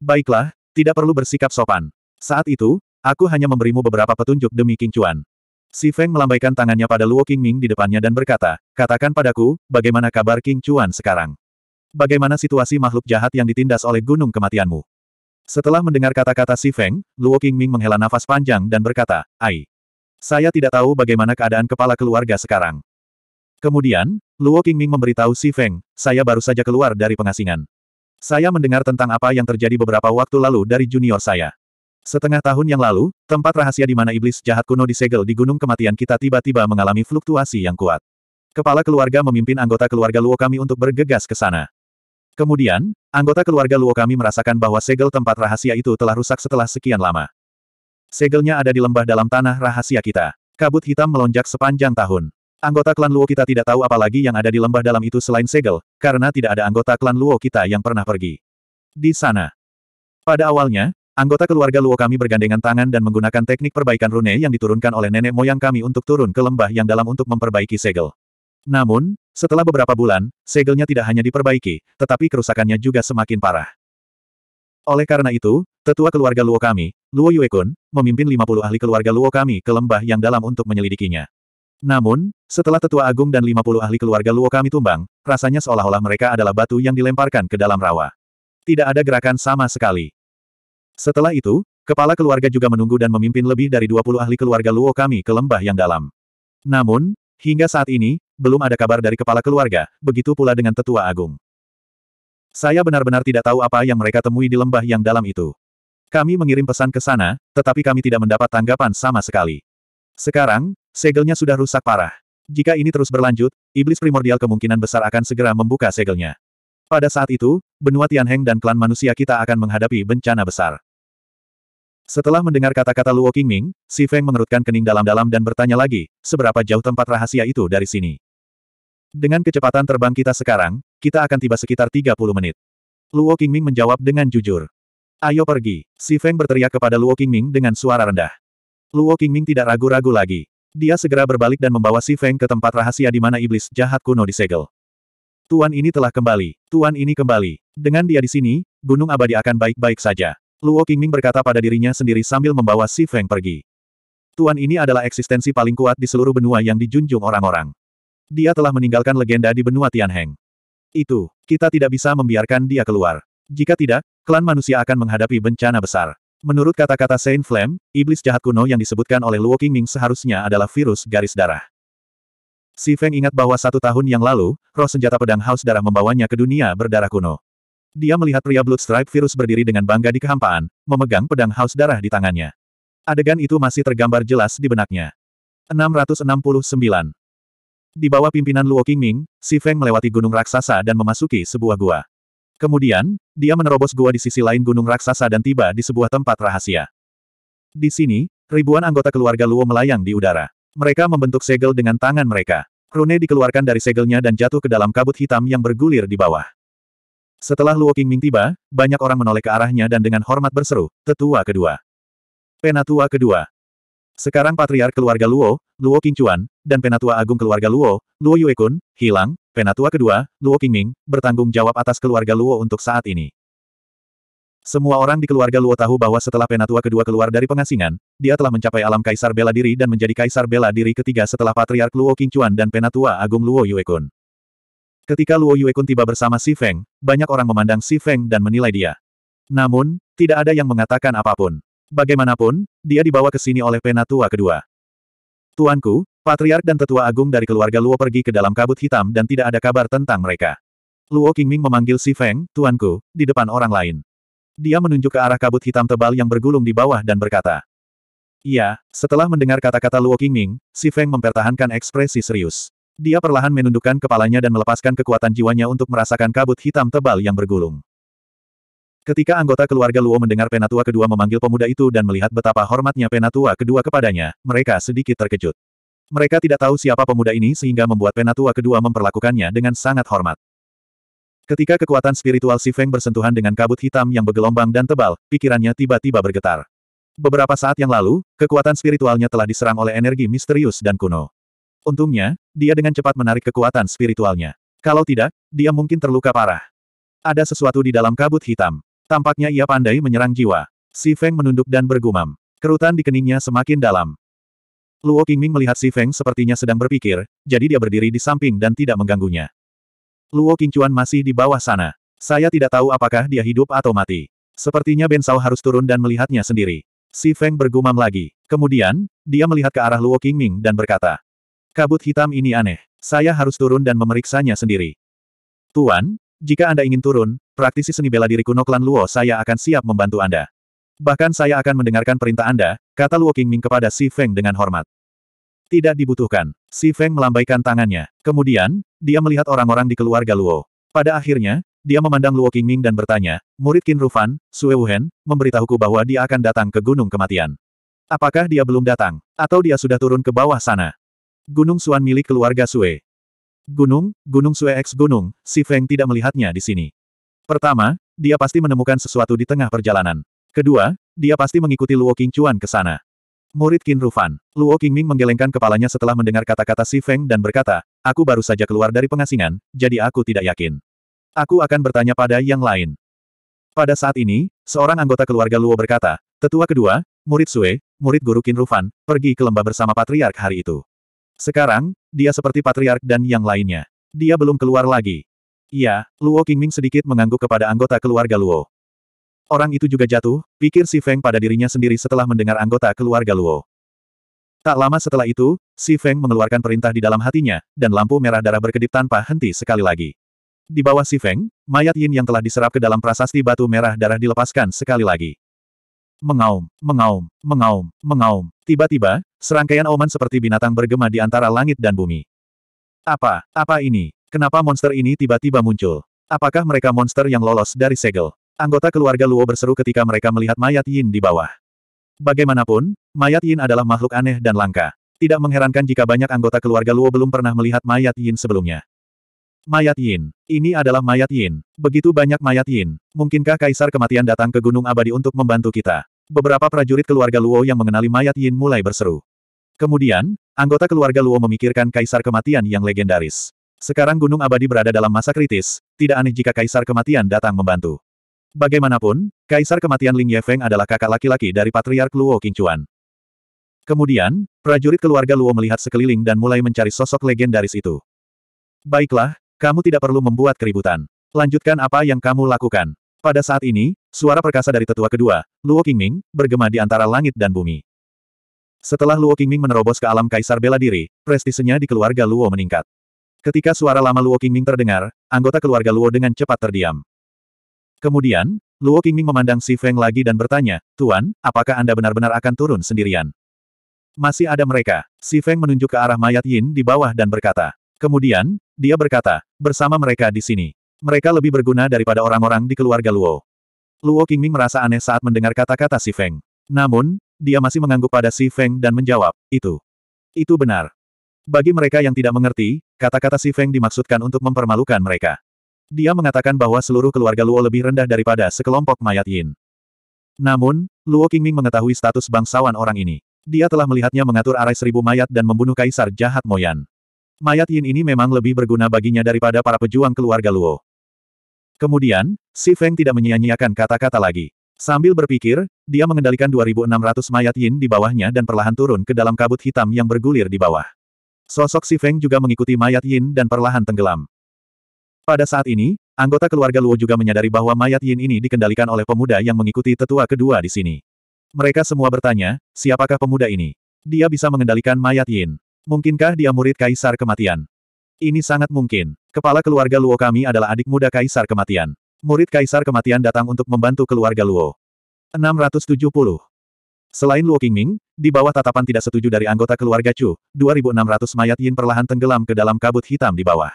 Baiklah, tidak perlu bersikap sopan. Saat itu, aku hanya memberimu beberapa petunjuk demi King Chuan. Si Feng melambaikan tangannya pada Luo Qingming di depannya dan berkata, katakan padaku, bagaimana kabar King Chuan sekarang? Bagaimana situasi makhluk jahat yang ditindas oleh gunung kematianmu? Setelah mendengar kata-kata Si Feng, Luo Qingming menghela nafas panjang dan berkata, Ai. Saya tidak tahu bagaimana keadaan kepala keluarga sekarang. Kemudian, Luo Qingming memberitahu Si Feng, saya baru saja keluar dari pengasingan. Saya mendengar tentang apa yang terjadi beberapa waktu lalu dari junior saya. Setengah tahun yang lalu, tempat rahasia di mana iblis jahat kuno disegel di Gunung Kematian kita tiba-tiba mengalami fluktuasi yang kuat. Kepala keluarga memimpin anggota keluarga Luo kami untuk bergegas ke sana. Kemudian, anggota keluarga Luo kami merasakan bahwa segel tempat rahasia itu telah rusak setelah sekian lama. Segelnya ada di lembah dalam tanah rahasia kita. Kabut hitam melonjak sepanjang tahun. Anggota klan Luo kita tidak tahu apa lagi yang ada di lembah dalam itu selain segel, karena tidak ada anggota klan Luo kita yang pernah pergi. Di sana. Pada awalnya, anggota keluarga Luo kami bergandengan tangan dan menggunakan teknik perbaikan rune yang diturunkan oleh nenek moyang kami untuk turun ke lembah yang dalam untuk memperbaiki segel. Namun, setelah beberapa bulan, segelnya tidak hanya diperbaiki, tetapi kerusakannya juga semakin parah. Oleh karena itu, tetua keluarga Luo kami, Luo Yuekun, memimpin 50 ahli keluarga Luo kami ke lembah yang dalam untuk menyelidikinya. Namun, setelah tetua agung dan 50 ahli keluarga Luo kami tumbang, rasanya seolah-olah mereka adalah batu yang dilemparkan ke dalam rawa. Tidak ada gerakan sama sekali. Setelah itu, kepala keluarga juga menunggu dan memimpin lebih dari 20 ahli keluarga Luo kami ke lembah yang dalam. Namun, hingga saat ini, belum ada kabar dari kepala keluarga, begitu pula dengan tetua agung. Saya benar-benar tidak tahu apa yang mereka temui di lembah yang dalam itu. Kami mengirim pesan ke sana, tetapi kami tidak mendapat tanggapan sama sekali. Sekarang, segelnya sudah rusak parah. Jika ini terus berlanjut, iblis primordial kemungkinan besar akan segera membuka segelnya. Pada saat itu, benua Tianheng dan klan manusia kita akan menghadapi bencana besar. Setelah mendengar kata-kata Luo Qingming, Si Feng mengerutkan kening dalam-dalam dan bertanya lagi, seberapa jauh tempat rahasia itu dari sini? Dengan kecepatan terbang kita sekarang, kita akan tiba sekitar 30 menit. Luo Qingming menjawab dengan jujur. Ayo pergi, Si Feng berteriak kepada Luo Qingming dengan suara rendah. Luo Qingming tidak ragu-ragu lagi. Dia segera berbalik dan membawa Si Feng ke tempat rahasia di mana iblis jahat kuno disegel. Tuan ini telah kembali. Tuan ini kembali. Dengan dia di sini, Gunung Abadi akan baik-baik saja. Luo Qingming berkata pada dirinya sendiri sambil membawa Si Feng pergi. Tuan ini adalah eksistensi paling kuat di seluruh benua yang dijunjung orang-orang. Dia telah meninggalkan legenda di benua Tianheng. Itu, kita tidak bisa membiarkan dia keluar. Jika tidak, klan manusia akan menghadapi bencana besar. Menurut kata-kata Saint Flame, iblis jahat kuno yang disebutkan oleh Luo Qingming seharusnya adalah virus garis darah. Si Feng ingat bahwa satu tahun yang lalu, roh senjata pedang haus darah membawanya ke dunia berdarah kuno. Dia melihat pria Bloodstripe virus berdiri dengan bangga di kehampaan, memegang pedang haus darah di tangannya. Adegan itu masih tergambar jelas di benaknya. 669. Di bawah pimpinan Luo Qingming, Si Feng melewati gunung raksasa dan memasuki sebuah gua. Kemudian, dia menerobos gua di sisi lain gunung raksasa dan tiba di sebuah tempat rahasia. Di sini, ribuan anggota keluarga Luo melayang di udara. Mereka membentuk segel dengan tangan mereka. Rune dikeluarkan dari segelnya dan jatuh ke dalam kabut hitam yang bergulir di bawah. Setelah Luo Qingming tiba, banyak orang menoleh ke arahnya dan dengan hormat berseru, tetua kedua. Penatua kedua, sekarang patriark keluarga Luo, Luo Qingchuan, dan penatua agung keluarga Luo, Luo Yuekun, hilang, penatua kedua, Luo Qingming, bertanggung jawab atas keluarga Luo untuk saat ini. Semua orang di keluarga Luo tahu bahwa setelah penatua kedua keluar dari pengasingan, dia telah mencapai alam kaisar bela diri dan menjadi kaisar bela diri ketiga setelah patriark Luo Qingchuan dan penatua agung Luo Yuekun. Ketika Luo Yuekun tiba bersama Si Feng, banyak orang memandang Si Feng dan menilai dia. Namun, tidak ada yang mengatakan apapun. Bagaimanapun, dia dibawa ke sini oleh penatua kedua. Tuanku, patriark dan tetua agung dari keluarga Luo pergi ke dalam kabut hitam dan tidak ada kabar tentang mereka. Luo Qingming memanggil Si Feng, tuanku, di depan orang lain. Dia menunjuk ke arah kabut hitam tebal yang bergulung di bawah dan berkata. Iya, setelah mendengar kata-kata Luo Qingming, Si Feng mempertahankan ekspresi serius. Dia perlahan menundukkan kepalanya dan melepaskan kekuatan jiwanya untuk merasakan kabut hitam tebal yang bergulung. Ketika anggota keluarga Luo mendengar penatua kedua memanggil pemuda itu dan melihat betapa hormatnya penatua kedua kepadanya, mereka sedikit terkejut. Mereka tidak tahu siapa pemuda ini sehingga membuat penatua kedua memperlakukannya dengan sangat hormat. Ketika kekuatan spiritual Si Feng bersentuhan dengan kabut hitam yang bergelombang dan tebal, pikirannya tiba-tiba bergetar. Beberapa saat yang lalu, kekuatan spiritualnya telah diserang oleh energi misterius dan kuno. Untungnya, dia dengan cepat menarik kekuatan spiritualnya. Kalau tidak, dia mungkin terluka parah. Ada sesuatu di dalam kabut hitam. Tampaknya ia pandai menyerang jiwa. Si Feng menunduk dan bergumam. Kerutan di keningnya semakin dalam. Luo Qingming melihat Si Feng sepertinya sedang berpikir, jadi dia berdiri di samping dan tidak mengganggunya. Luo Qingchuan masih di bawah sana. Saya tidak tahu apakah dia hidup atau mati. Sepertinya Ben Sao harus turun dan melihatnya sendiri. Si Feng bergumam lagi. Kemudian, dia melihat ke arah Luo Qingming dan berkata, Kabut hitam ini aneh. Saya harus turun dan memeriksanya sendiri. Tuan, jika Anda ingin turun, praktisi seni bela diri kuno klan Luo saya akan siap membantu Anda. Bahkan saya akan mendengarkan perintah Anda, kata Luo Qingming kepada Si Feng dengan hormat. Tidak dibutuhkan. Si Feng melambaikan tangannya. Kemudian, dia melihat orang-orang di keluarga Luo. Pada akhirnya, dia memandang Luo Qingming dan bertanya, murid Qin Rufan, Sue Wuhen, memberitahuku bahwa dia akan datang ke Gunung Kematian. Apakah dia belum datang? Atau dia sudah turun ke bawah sana? Gunung Suan milik keluarga Sue. Gunung, Gunung Sue, X Gunung, si Feng tidak melihatnya di sini. Pertama, dia pasti menemukan sesuatu di tengah perjalanan. Kedua, dia pasti mengikuti Luo King Chuan ke sana. Murid Qin Rufan, Luo King Ming menggelengkan kepalanya setelah mendengar kata-kata si Feng dan berkata, aku baru saja keluar dari pengasingan, jadi aku tidak yakin. Aku akan bertanya pada yang lain. Pada saat ini, seorang anggota keluarga Luo berkata, tetua kedua, murid Sue, murid guru Qin Rufan, pergi ke lembah bersama patriark hari itu. Sekarang, dia seperti patriark dan yang lainnya. Dia belum keluar lagi. Iya, Luo Qingming sedikit mengangguk kepada anggota keluarga Luo. Orang itu juga jatuh, pikir Si Feng pada dirinya sendiri setelah mendengar anggota keluarga Luo. Tak lama setelah itu, Si Feng mengeluarkan perintah di dalam hatinya, dan lampu merah darah berkedip tanpa henti sekali lagi. Di bawah Si Feng, mayat Yin yang telah diserap ke dalam prasasti batu merah darah dilepaskan sekali lagi. Mengaum, mengaum, mengaum, mengaum. Tiba-tiba, serangkaian auman seperti binatang bergema di antara langit dan bumi. Apa, apa ini? Kenapa monster ini tiba-tiba muncul? Apakah mereka monster yang lolos dari segel? Anggota keluarga Luo berseru ketika mereka melihat mayat Yin di bawah. Bagaimanapun, mayat Yin adalah makhluk aneh dan langka. Tidak mengherankan jika banyak anggota keluarga Luo belum pernah melihat mayat Yin sebelumnya. Mayat Yin. Ini adalah mayat Yin. Begitu banyak mayat Yin. Mungkinkah Kaisar Kematian datang ke Gunung Abadi untuk membantu kita? Beberapa prajurit keluarga Luo yang mengenali mayat Yin mulai berseru. Kemudian, anggota keluarga Luo memikirkan Kaisar Kematian yang legendaris. Sekarang Gunung Abadi berada dalam masa kritis, tidak aneh jika Kaisar Kematian datang membantu. Bagaimanapun, Kaisar Kematian Ling Yefeng adalah kakak laki-laki dari Patriark Luo Qingchuan. Kemudian, prajurit keluarga Luo melihat sekeliling dan mulai mencari sosok legendaris itu. Baiklah, kamu tidak perlu membuat keributan. Lanjutkan apa yang kamu lakukan. Pada saat ini, suara perkasa dari tetua kedua, Luo Qingming, bergema di antara langit dan bumi. Setelah Luo Qingming menerobos ke alam kaisar bela diri, prestisenya di keluarga Luo meningkat. Ketika suara lama Luo Qingming terdengar, anggota keluarga Luo dengan cepat terdiam. Kemudian, Luo Qingming memandang Si Feng lagi dan bertanya, Tuan, apakah Anda benar-benar akan turun sendirian? Masih ada mereka. Si Feng menunjuk ke arah mayat Yin di bawah dan berkata. Kemudian, dia berkata, bersama mereka di sini. Mereka lebih berguna daripada orang-orang di keluarga Luo. Luo Qingming merasa aneh saat mendengar kata-kata Si Feng. Namun, dia masih mengangguk pada Si Feng dan menjawab, itu. Itu benar. Bagi mereka yang tidak mengerti, kata-kata Si Feng dimaksudkan untuk mempermalukan mereka. Dia mengatakan bahwa seluruh keluarga Luo lebih rendah daripada sekelompok mayat Yin. Namun, Luo Qingming mengetahui status bangsawan orang ini. Dia telah melihatnya mengatur arai seribu mayat dan membunuh kaisar jahat Moyan. Mayat Yin ini memang lebih berguna baginya daripada para pejuang keluarga Luo. Kemudian, Si Feng tidak menyia-nyiakan kata-kata lagi. Sambil berpikir, dia mengendalikan 2600 mayat Yin di bawahnya dan perlahan turun ke dalam kabut hitam yang bergulir di bawah. Sosok Si Feng juga mengikuti mayat Yin dan perlahan tenggelam. Pada saat ini, anggota keluarga Luo juga menyadari bahwa mayat Yin ini dikendalikan oleh pemuda yang mengikuti tetua kedua di sini. Mereka semua bertanya, siapakah pemuda ini? Dia bisa mengendalikan mayat Yin. Mungkinkah dia murid Kaisar Kematian? Ini sangat mungkin. Kepala keluarga Luo kami adalah adik muda Kaisar Kematian. Murid Kaisar Kematian datang untuk membantu keluarga Luo. 670. Selain Luo Qingming, di bawah tatapan tidak setuju dari anggota keluarga Chu, 2600 mayat Yin perlahan tenggelam ke dalam kabut hitam di bawah.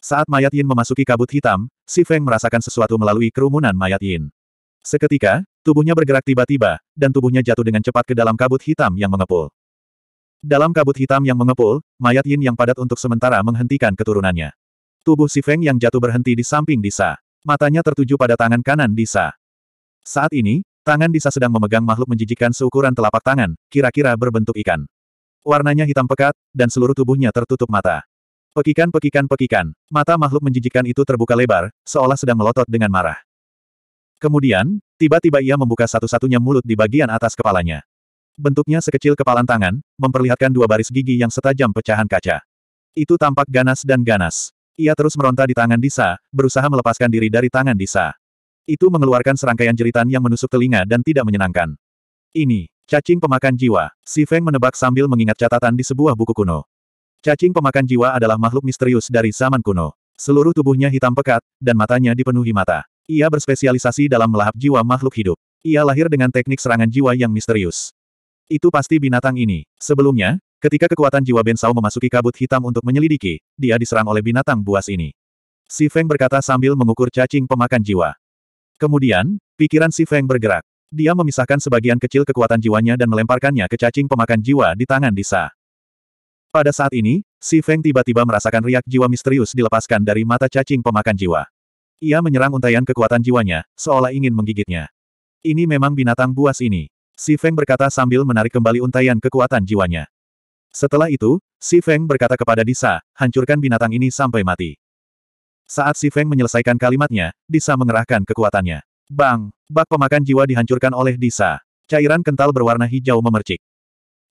Saat mayat Yin memasuki kabut hitam, Si Feng merasakan sesuatu melalui kerumunan mayat Yin. Seketika, tubuhnya bergerak tiba-tiba, dan tubuhnya jatuh dengan cepat ke dalam kabut hitam yang mengepul. Dalam kabut hitam yang mengepul, mayat Yin yang padat untuk sementara menghentikan keturunannya. Tubuh si Feng yang jatuh berhenti di samping Disa. Matanya tertuju pada tangan kanan Disa. Saat ini, tangan Disa sedang memegang makhluk menjijikan seukuran telapak tangan, kira-kira berbentuk ikan. Warnanya hitam pekat, dan seluruh tubuhnya tertutup mata. Pekikan-pekikan-pekikan, mata makhluk menjijikan itu terbuka lebar, seolah sedang melotot dengan marah. Kemudian, tiba-tiba ia membuka satu-satunya mulut di bagian atas kepalanya. Bentuknya sekecil kepalan tangan, memperlihatkan dua baris gigi yang setajam pecahan kaca. Itu tampak ganas dan ganas. Ia terus meronta di tangan Disa, berusaha melepaskan diri dari tangan Disa. Itu mengeluarkan serangkaian jeritan yang menusuk telinga dan tidak menyenangkan. Ini, cacing pemakan jiwa, si Feng menebak sambil mengingat catatan di sebuah buku kuno. Cacing pemakan jiwa adalah makhluk misterius dari zaman kuno. Seluruh tubuhnya hitam pekat, dan matanya dipenuhi mata. Ia berspesialisasi dalam melahap jiwa makhluk hidup. Ia lahir dengan teknik serangan jiwa yang misterius. Itu pasti binatang ini. Sebelumnya, ketika kekuatan jiwa Ben Sao memasuki kabut hitam untuk menyelidiki, dia diserang oleh binatang buas ini. Si Feng berkata sambil mengukur cacing pemakan jiwa. Kemudian, pikiran si Feng bergerak. Dia memisahkan sebagian kecil kekuatan jiwanya dan melemparkannya ke cacing pemakan jiwa di tangan Disa. Pada saat ini, si Feng tiba-tiba merasakan riak jiwa misterius dilepaskan dari mata cacing pemakan jiwa. Ia menyerang untaian kekuatan jiwanya, seolah ingin menggigitnya. Ini memang binatang buas ini. Si Feng berkata sambil menarik kembali untaian kekuatan jiwanya. Setelah itu, Si Feng berkata kepada Disa, hancurkan binatang ini sampai mati. Saat Si Feng menyelesaikan kalimatnya, Disa mengerahkan kekuatannya. Bang! Bak pemakan jiwa dihancurkan oleh Disa. Cairan kental berwarna hijau memercik.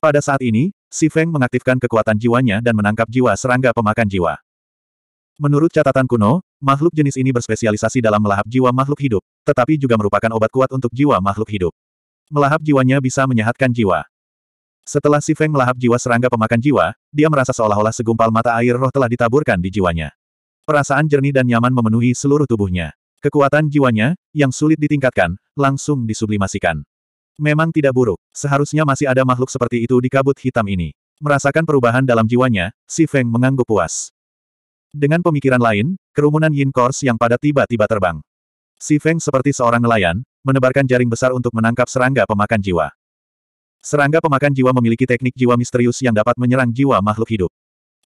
Pada saat ini, Si Feng mengaktifkan kekuatan jiwanya dan menangkap jiwa serangga pemakan jiwa. Menurut catatan kuno, makhluk jenis ini berspesialisasi dalam melahap jiwa makhluk hidup, tetapi juga merupakan obat kuat untuk jiwa makhluk hidup. Melahap jiwanya bisa menyehatkan jiwa. Setelah Si Feng melahap jiwa serangga pemakan jiwa, dia merasa seolah-olah segumpal mata air roh telah ditaburkan di jiwanya. Perasaan jernih dan nyaman memenuhi seluruh tubuhnya. Kekuatan jiwanya, yang sulit ditingkatkan, langsung disublimasikan. Memang tidak buruk, seharusnya masih ada makhluk seperti itu di kabut hitam ini. Merasakan perubahan dalam jiwanya, Si Feng mengangguk puas. Dengan pemikiran lain, kerumunan Yin Kors yang pada tiba-tiba terbang. Si Feng seperti seorang nelayan, menebarkan jaring besar untuk menangkap serangga pemakan jiwa. Serangga pemakan jiwa memiliki teknik jiwa misterius yang dapat menyerang jiwa makhluk hidup.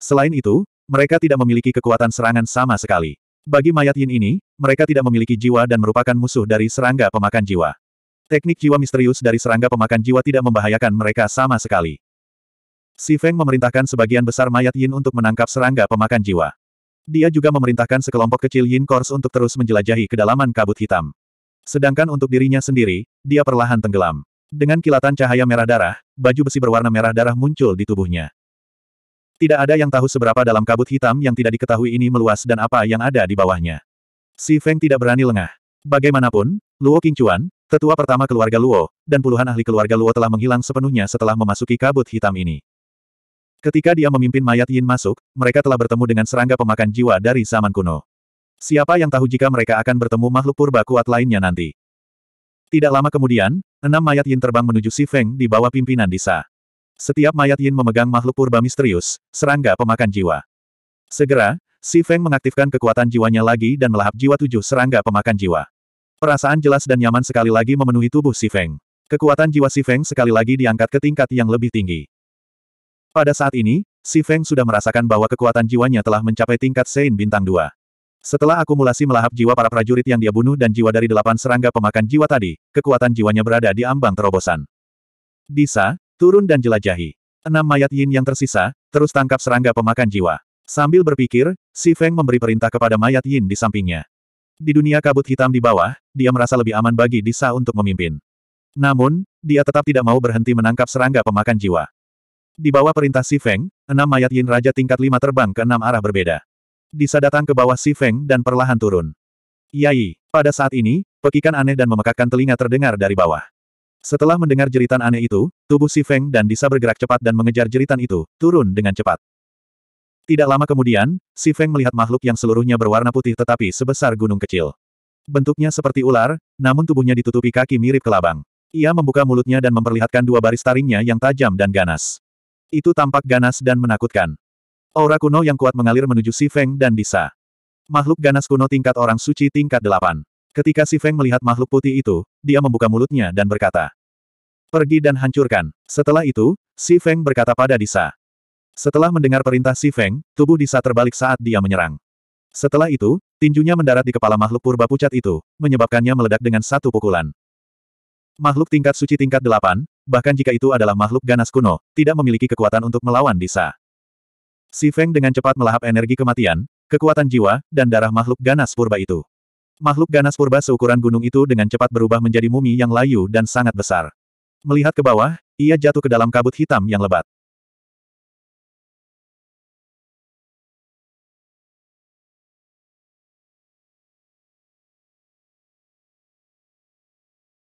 Selain itu, mereka tidak memiliki kekuatan serangan sama sekali. Bagi mayat yin ini, mereka tidak memiliki jiwa dan merupakan musuh dari serangga pemakan jiwa. Teknik jiwa misterius dari serangga pemakan jiwa tidak membahayakan mereka sama sekali. Si Feng memerintahkan sebagian besar mayat yin untuk menangkap serangga pemakan jiwa. Dia juga memerintahkan sekelompok kecil Yin Kors untuk terus menjelajahi kedalaman kabut hitam. Sedangkan untuk dirinya sendiri, dia perlahan tenggelam. Dengan kilatan cahaya merah darah, baju besi berwarna merah darah muncul di tubuhnya. Tidak ada yang tahu seberapa dalam kabut hitam yang tidak diketahui ini meluas dan apa yang ada di bawahnya. Si Feng tidak berani lengah. Bagaimanapun, Luo Qingchuan, tetua pertama keluarga Luo, dan puluhan ahli keluarga Luo telah menghilang sepenuhnya setelah memasuki kabut hitam ini. Ketika dia memimpin mayat Yin masuk, mereka telah bertemu dengan serangga pemakan jiwa dari zaman kuno. Siapa yang tahu jika mereka akan bertemu makhluk purba kuat lainnya nanti. Tidak lama kemudian, enam mayat Yin terbang menuju Si Feng di bawah pimpinan Disa. Setiap mayat Yin memegang makhluk purba misterius, serangga pemakan jiwa. Segera, Si Feng mengaktifkan kekuatan jiwanya lagi dan melahap jiwa tujuh serangga pemakan jiwa. Perasaan jelas dan nyaman sekali lagi memenuhi tubuh Si Feng. Kekuatan jiwa Si Feng sekali lagi diangkat ke tingkat yang lebih tinggi. Pada saat ini, Si Feng sudah merasakan bahwa kekuatan jiwanya telah mencapai tingkat Sein bintang 2. Setelah akumulasi melahap jiwa para prajurit yang dia bunuh dan jiwa dari delapan serangga pemakan jiwa tadi, kekuatan jiwanya berada di ambang terobosan. Bisa, turun dan jelajahi. Enam mayat yin yang tersisa, terus tangkap serangga pemakan jiwa. Sambil berpikir, Si Feng memberi perintah kepada mayat yin di sampingnya. Di dunia kabut hitam di bawah, dia merasa lebih aman bagi Disa untuk memimpin. Namun, dia tetap tidak mau berhenti menangkap serangga pemakan jiwa. Di bawah perintah Si Feng, enam mayat yin raja tingkat lima terbang ke enam arah berbeda. Disa datang ke bawah Si Feng dan perlahan turun. Yai, pada saat ini, pekikan aneh dan memekakkan telinga terdengar dari bawah. Setelah mendengar jeritan aneh itu, tubuh Si Feng dan Disa bergerak cepat dan mengejar jeritan itu, turun dengan cepat. Tidak lama kemudian, Si Feng melihat makhluk yang seluruhnya berwarna putih tetapi sebesar gunung kecil. Bentuknya seperti ular, namun tubuhnya ditutupi kaki mirip kelabang. Ia membuka mulutnya dan memperlihatkan dua baris taringnya yang tajam dan ganas. Itu tampak ganas dan menakutkan. Aura kuno yang kuat mengalir menuju Si Feng dan Disa. Makhluk ganas kuno tingkat orang suci tingkat delapan. Ketika Si Feng melihat makhluk putih itu, dia membuka mulutnya dan berkata. Pergi dan hancurkan. Setelah itu, Si Feng berkata pada Disa. Setelah mendengar perintah Si Feng, tubuh Disa terbalik saat dia menyerang. Setelah itu, tinjunya mendarat di kepala makhluk purba pucat itu, menyebabkannya meledak dengan satu pukulan. Makhluk tingkat suci tingkat delapan, bahkan jika itu adalah makhluk ganas kuno, tidak memiliki kekuatan untuk melawan Disa. Si Feng dengan cepat melahap energi kematian, kekuatan jiwa, dan darah makhluk ganas purba itu. Makhluk ganas purba seukuran gunung itu dengan cepat berubah menjadi mumi yang layu dan sangat besar. Melihat ke bawah, ia jatuh ke dalam kabut hitam yang lebat.